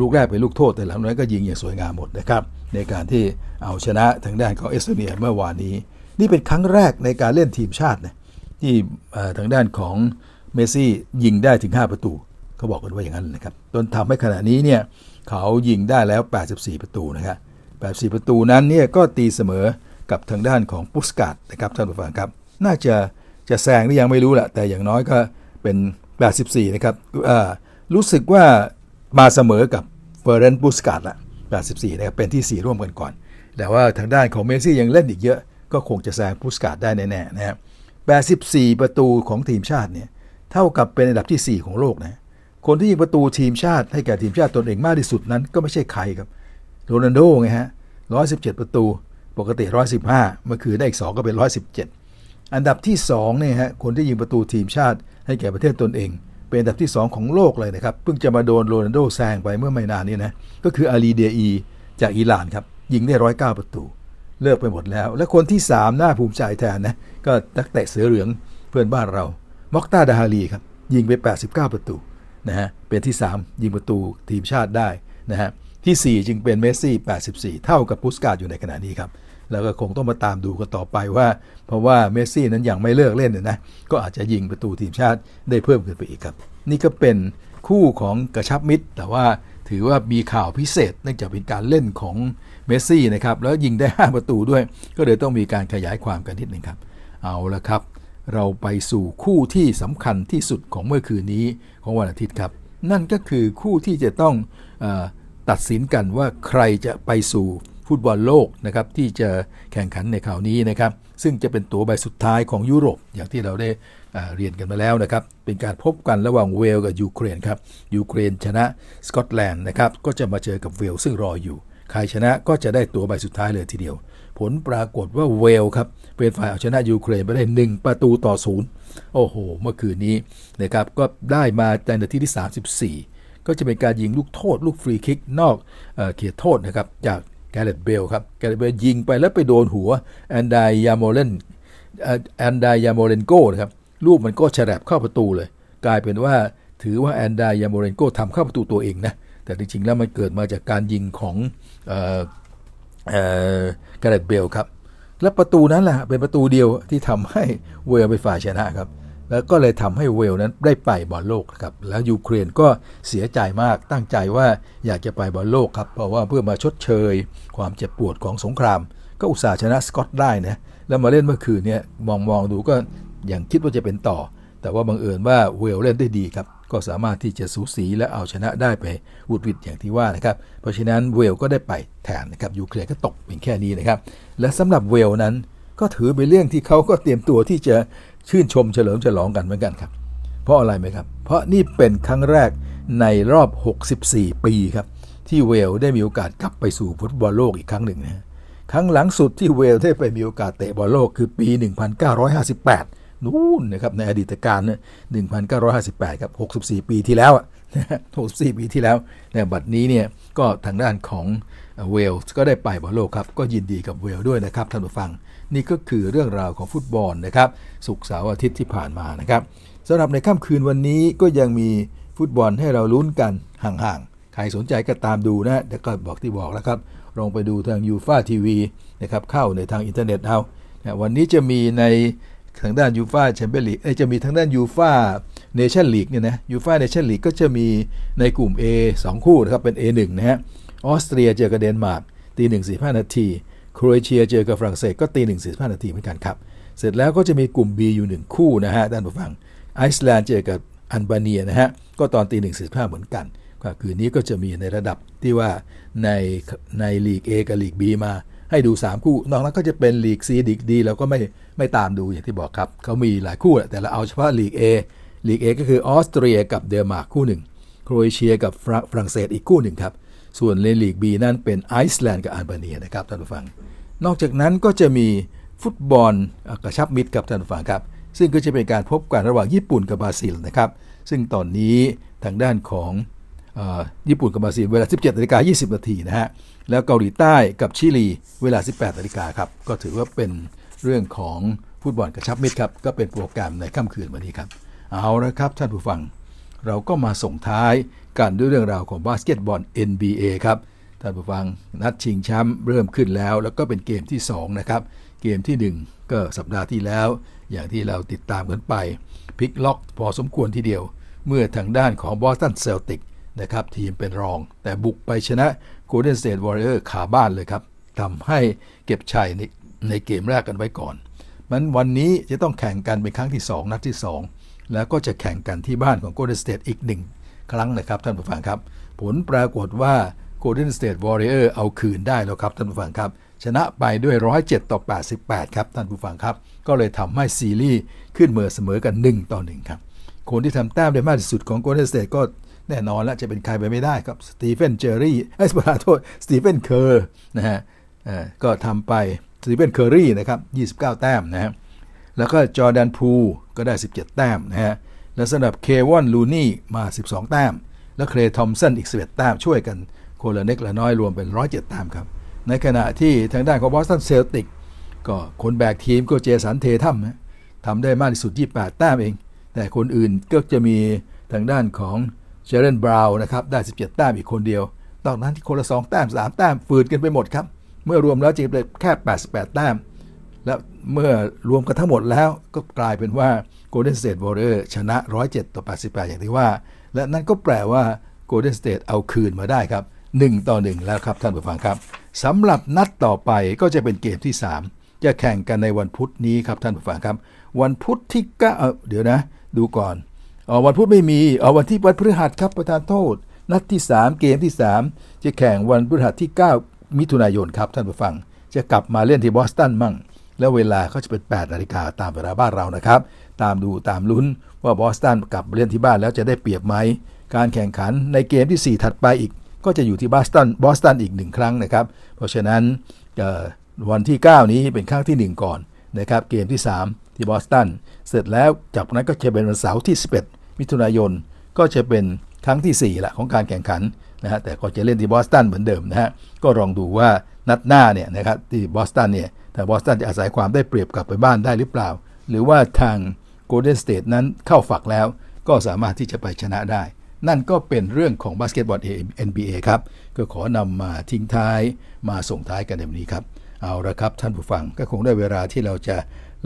ลูกแรกเป็นลูกโทษแต่หลังนั้นก็ยิงอย่างสวยงามหมดนะครับในการที่เอาชนะทางด้านของเอสโตเนียเมื่อวานนี้นี่เป็นครั้งแรกในการเล่นทีมชาตินะที่ทางด้านของเมซี่ยิงได้ถึง 5 ประตู เขาบอกกันว่าอย่างนั้นนะครับจนทำให้ขณะนี้เนี่ยเขายิงได้แล้ว 84 ประตูนะครับ84 ประตูนั้นเนี่ยก็ตีเสมอกับทางด้านของปุสกาดนะครับท่านผู้ฟังครับ น่าจะจะแซงหรือยังไม่รู้แหละแต่อย่างน้อยก็เป็น 84 นะครับรู้สึกว่ามาเสมอกับเฟอร์เรนปุสกาดละ84นะครับเป็นที่ 4 ร่วมกันก่อน แต่ว่าทางด้านของเมซี่ยังเล่นอีกเยอะก็คงจะแซงพุสกาดได้แน่ๆนะฮะ84ประตูของทีมชาติเนี่ยเท่ากับเป็นอันดับที่ 4 ของโลกนะ คนที่ยิงประตูทีมชาติให้แก่ทีมชาติตนเองมากที่สุดนั้น ก็ไม่ใช่ใครครับ โรนัลโดไงฮะ 117 ประตู ปกติ 115 เมื่อคืนได้อีก 2 ก็เป็น 117 อันดับที่ 2 เนี่ยฮะ คนที่ยิงประตูทีมชาติ ให้แก่ประเทศตนเอง เป็นอันดับที่ 2 ของโลกเลยนะครับ เพิ่งจะมาโดนโรนัลโดแซงไปเมื่อไม่นานนี้นะ ก็คืออาลีเดียอีจากอิหร่านครับ ยิงได้ 109 ประตูเลิกไปหมดแล้ว และคนที่ 3 น่าภูมิใจแทนนะก็นักเตะเสือเหลืองเพื่อนบ้านเรามอกตาดาฮาลีครับยิงไป 89 ประตูนะฮะเป็นที่ 3 ยิงประตูทีมชาติได้นะฮะที่ 4 จึงเป็นเมสซี่ 84 เท่ากับปุสกาอยู่ในขณะนี้ครับแล้วก็คงต้องมาตามดูกันต่อไปว่า เพราะว่าเมสซี่นั้นยังไม่เลิกเล่นนะ ก็อาจจะยิงประตูทีมชาติได้เพิ่มขึ้นไปอีกครับ นี่ก็เป็นคู่ของกระชับมิตร แต่ว่าถือว่ามีข่าวพิเศษเนื่องจากเป็นการเล่นของเมสซี่นะครับ แล้วยิงได้5ประตูด้วยก็เลยต้องมีการขยายความกันนิดหนึ่งครับ เอาละครับ เราไปสู่คู่ที่สำคัญที่สุดของเมื่อคืนนี้ของวันอาทิตย์ครับนั่นก็คือคู่ที่จะต้องอตัดสินกันว่าใครจะไปสู่ฟุตบอลโลกนะครับที่จะแข่งขันในข่าวนี้นะครับ ซึ่งจะเป็นตัวใบสุดท้ายของยุโรปอย่างที่เราได้เรียนกันมาแล้วนะครับเป็นการพบกันระหว่างเวล กับยูเครนครับยูเครน ชนะสกอตแลนด์นะครับก็จะมาเจอกับเวลซึ่งรออยู่ใครชนะก็จะได้ตัวใบสุดท้ายเลยทีเดียว ผลปรากฏว่าเวลครับ เป็นฝ่ายเอาชนะยูเครนไปได้ 1 ประตูต่อศูนย์โอ้โห เมื่อคืนนี้นะครับก็ได้มาในนาทีที่ 34 ก็จะเป็นการยิงลูกโทษ ลูกฟรีคิกนอกเเขตโทษนะครับ จากแกเรตเบลครับแกเรตเบลยิงไปแล้วไปโดนหัวแอนดายาโมเลนแอนดายาโมเลนโกนะครับลูกมันก็แฉลบเข้าประตูเลย กลายเป็นว่าถือว่าแอนดายาโมเรนโกทำเข้าประตูตัวเองนะแต่จริงๆแล้วมันเกิดมาจากการยิงของกระเรตเบลครับแล้วประตูนั้นแหละเป็นประตูเดียวที่ทำให้เวลไปฝ่ายชนะครับ แล้วก็เลยทำให้เวลนั้นได้ไปบอลโลกครับแล้วยูเครนก็เสียใจมากตั้งใจว่าอยากจะไปบอลโลกครับ เพราะว่าเพื่อมาชดเชยความเจ็บปวดของสงคราม ก็อุตส่าห์ชนะสกอตได้นะแล้วมาเล่นเมื่อคืนเนี่ยมองๆดูก็อย่างคิดว่าจะเป็นต่อ แต่ว่าบังเอิญว่าเวลเล่นได้ดีครับก็สามารถที่จะสูสีและเอาชนะได้ไปวุดวิดอย่างที่ว่านะครับเพราะฉะนั้นเวลก็ได้ไปแทนนะครับยูเครนก็ตกเป็นแค่นี้นะครับและสำหรับเวลนั้นก็ถือเป็นเรื่องที่เขาก็เตรียมตัวที่จะชื่นชมเฉลิมฉลองกันเหมือนกันครับ เพราะอะไรไหมครับ เพราะนี่เป็นครั้งแรกในรอบ 64 ปีครับที่เวลได้มีโอกาสกลับไปสู่ฟุตบอลโลกอีกครั้งหนึ่งนะครั้งหลังสุดที่เวลได้ไปมีโอกาสเตะบอลโลกคือปี1958นู่นนะครับในอดีตการเนี่ย1958ครับ 64 ปีที่แล้ว64ปีที่แล้วใน่บัดนี้เนี่ยก็ทางด้านของเวลส์ก็ได้ไปบอลโลกครับ ก็ยินดีกับเวลด้วยนะครับท่านผู้ฟังนี่ก็คือเรื่องราวของฟุตบอลนะครับ สุกเสาร์อาทิตย์ที่ผ่านมานะครับสำหรับในค่ำคืนวันนี้ก็ยังมีฟุตบอลให้เราลุ้นกันห่างๆ ใครสนใจก็ตามดูนะแต่ก็บอกที่บอกแล้วครับลองไปดูทางยูฟ่าทีวีนะครับเข้าในทางอินเทอร์เน็ตเอาวันนี้จะมีในทางด้านยูฟาแชมเปี้ยนลีกจะมีทางด้านยูฟาเนชั่นลีกเนี่ยนะยูฟาเนชั่นลีกก็จะมีในกลุ่ม A 2 คู่นะครับเป็น A1 นะฮะออสเตรียเจอกับเดนมาร์กตี1 45นาทีโครเอเชียเจอกับฝรั่งเศสก็ตี1 45นาทีเหมือนกันครับ เสร็จแล้วก็จะมีกลุ่ม B อยู่ 1 คู่นะฮะด้านผู้ฟังไอซ์แลนด์เจอกับอันบาเนียนะฮะก็ตอนตี1 45เหมือนกันก็คืนนี้ก็จะมีในระดับที่ว่าในในลีก A กับลีก B มาให้ดู 3 คู่ นอกนั้นก็จะเป็นลีก C ดีแล้วก็ไม่ไม่ตามดูอย่างที่บอกครับ เขามีหลายคู่แต่เราเอาเฉพาะลีก A ลีก A ก็คือออสเตรียกับเดนมาร์กคู่หนึ่ง โครเอเชียกับฝรั่งเศสอีกคู่หนึ่งครับ ส่วนในลีก B นั่นเป็นไอซ์แลนด์กับอัลเบเนียนะครับท่านผู้ฟัง นอกจากนั้นก็จะมีฟุตบอลกระชับมิตรกับท่านผู้ฟังครับ ซึ่งก็จะเป็นการพบกันระหว่างญี่ปุ่นกับบราซิลนะครับ ซึ่งตอนนี้ทางด้านของญี่ปุ่นกับบราซิลเวลา17นาฬิกา20นาทีนะฮะ แล้วเกาหลีใต้กับชิลีเวลา 18นาฬิกาครับ ก็ถือว่าเป็นเรื่องของฟุตบอลกระชับมิตรครับก็เป็นโปรแกรมในค่ำคืนวันนี้ครับ เอาละครับท่านผู้ฟังเราก็มาส่งท้ายกันด้วยเรื่องราวของบาสเกตบอล NBA ครับท่านผู้ฟังนัดชิงแชมป์เริ่มขึ้นแล้ว แล้วก็เป็นเกมที่2นะครับเกมที่ 1 ก็สัปดาห์ที่แล้ว อย่างที่เราติดตามกันไปพลิกล็อกพอสมควรทีเดียวเมื่อทางด้านของบอสตันเซลติกนะครับทีมเป็นรองแต่บุกไปชนะโกลเด้นสเตทวอร์เรอร์ขาบ้านเลยครับทำให้เก็บชัยในเกมแรกกันไว้ก่อนมันวันนี้จะต้องแข่งกันเป็นครั้งที่ 2 นัดที่ 2 แล้วก็จะแข่งกันที่บ้านของโกลเด้นสเตทอีกหนึ่งครั้งนะครับท่านผู้ฟังครับ ผลปรากฏว่าโกลเด้นสเตทวอร์เออร์เอาคืนได้แล้วครับท่านผู้ฟังครับ ชนะไปด้วย 107 ต่อ 88 ครับท่านผู้ฟังครับ ก็เลยทำให้ซีรีส์ขึ้นเมือเสมอกัน 1ต่อ1ครับ คนที่ทำแต้มได้มากที่สุดของโกลเด้นสเตทก็แน่นอนและจะเป็นใครไปไม่ได้ครับ สตีเฟนเจอรี่ไอ้สปาโทษสตีเฟนเคอร์นะฮะก็ทำไปสตีเฟนเคอรี่นะครับ29แต้มนะฮะ แล้วก็จอร์แดนพูก็ได้ 17แต้มนะฮะ และสำหรับเควอนลูนี่มา 12 แต้ม และเคลทอมสันอีก 11แต้มช่วยกัน โคนลเลกกละน้อยรวมเป็น107แต้มครับ ในขณะที่ทางด้านของบอสตันเซลติกก็คนแบกทีมก็เจสันเททัมนะทำได้มากที่สุด 28แต้มเอง แต่คนอื่นก็จะมีทางด้านของเชเรนบราวน์นะครับได้ 17แต้มอีกคนเดียว ตอนนั้นที่คนละ2แต้ม3แต้มฝืดกันไปหมดครับเมื่อรวมแล้วจีบเลยแค่ 88 แต้ม และเมื่อรวมกันทั้งหมดแล้วก็กลายเป็นว่าลเด้นสเตทวอร์เรอร์ชนะ 107 ต่อ 88 อย่างที่ว่า และนั่นก็แปลว่าโกลเด้นสเตทเอาคืนมาได้ครับ 1 ต่อ 1 แล้วครับท่านผู้ฟังครับสำหรับนัดต่อไปก็จะเป็นเกมที่ 3 จะแข่งกันในวันพุธนี้ครับท่านผู้ฟังครับ วันพุธที่9เเดี๋ยวนะดูก่อนออวันพุธไม่มีออวันที่วันพฤหัสครับประธานโทษนัดที่ 3 เกมที่ 3 จะแข่งวันพฤหัสที่ 9มิถุนายนครับท่านผู้ฟังจะกลับมาเล่นที่บอสตันมั่ง แล้วเวลาก็จะเป็น8นาฬิกาตามเวลาบ้านเรานะครับ ตามดูตามลุ้นว่าบอสตันกลับเล่นที่บ้านแล้วจะได้เปรียบไหม การแข่งขันในเกมที่ 4 ถัดไปอีกก็จะอยู่ที่บอสตันบอสตันอีกหนึ่งครั้งนะครับ เพราะฉะนั้นวันที่ 9 นี้เป็นครั้งที่ 1 ก่อนนะครับเกมที่ 3 ที่บอสตันเสร็จแล้วจากนั้นก็จะเป็นวันเสาร์ที่ 11 มิถุนายนก็จะเป็นครั้งที่4ละของการแข่งขันนะฮะแต่ก็จะเล่นที่บอสตันเหมือนเดิมนะฮะ ก็ลองดูว่านัดหน้าเนี่ยนะครับที่บอสตันเนี่ยแต่บอสตันจะอาศัยความได้เปรียบกลับไปบ้านได้หรือเปล่า หรือว่าทางโกลเด้นสเตทนั้นเข้าฝักแล้ว ก็สามารถที่จะไปชนะได้ นั่นก็เป็นเรื่องของบาสเกตบอล NBA ครับ ก็ขอนำมาทิ้งท้ายมาส่งท้ายกันในวันนี้ครับ เอาละครับท่านผู้ฟัง ก็คงได้เวลาที่เราจะ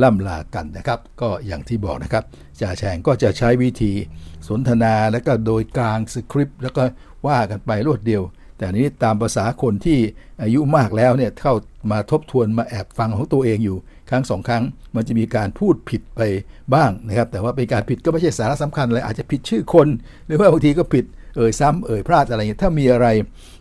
ล่ำลากันนะครับ ก็อย่างที่บอกนะครับจ่าแชงก็จะใช้วิธีสนทนาแล้วก็โดยกลางสคริปต์แล้วก็ว่ากันไปรวดเดียว แต่นี้ตามภาษาคนที่อายุมากแล้วเนี่ยเข้ามาทบทวนมาแอบฟังของตัวเองอยู่ ครั้งสองครั้งมันจะมีการพูดผิดไปบ้างนะครับ แต่ว่าเป็นการผิดก็ไม่ใช่สาระสาคัญเลยอาจจะผิดชื่อคน หรือว่าบางทีก็ผิดเอ่ยซ้ำเอ่ยพลาดอะไรเงี้ยถ้ามีอะไร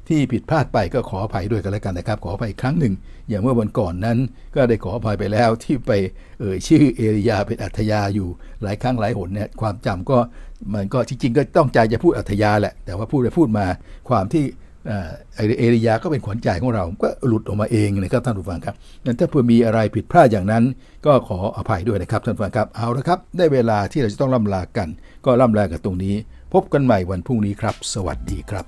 ที่ผิดพลาดไปก็ขออภัยด้วยกันแล้วกันนะครับ ขออภัยครั้งหนึ่ง อย่างเมื่อวันก่อนนั้นก็ได้ขออภัยไปแล้วที่ไปเอ่ยชื่อเอริยาเป็นอัธยาอยู่ หลายครั้งหลายหนเนี่ยความจำก็มันก็จริงๆก็ต้องใจจะพูดอัธยาแหละแต่ว่าพูดไปพูดมาความที่เอริยาก็เป็นขวัญใจของเราก็หลุดออกมาเองนะครับท่านผู้ฟังครับนั้นถ้าเพื่อมีอะไรผิดพลาดอย่างนั้น ก็ขออภัยด้วยนะครับท่านผู้ฟังครับเอาละครับ ได้เวลาที่เราจะต้องล่ำลากัน ก็ล่ำลากันตรงนี้ พบกันใหม่วันพรุ่งนี้ครับสวัสดีครับ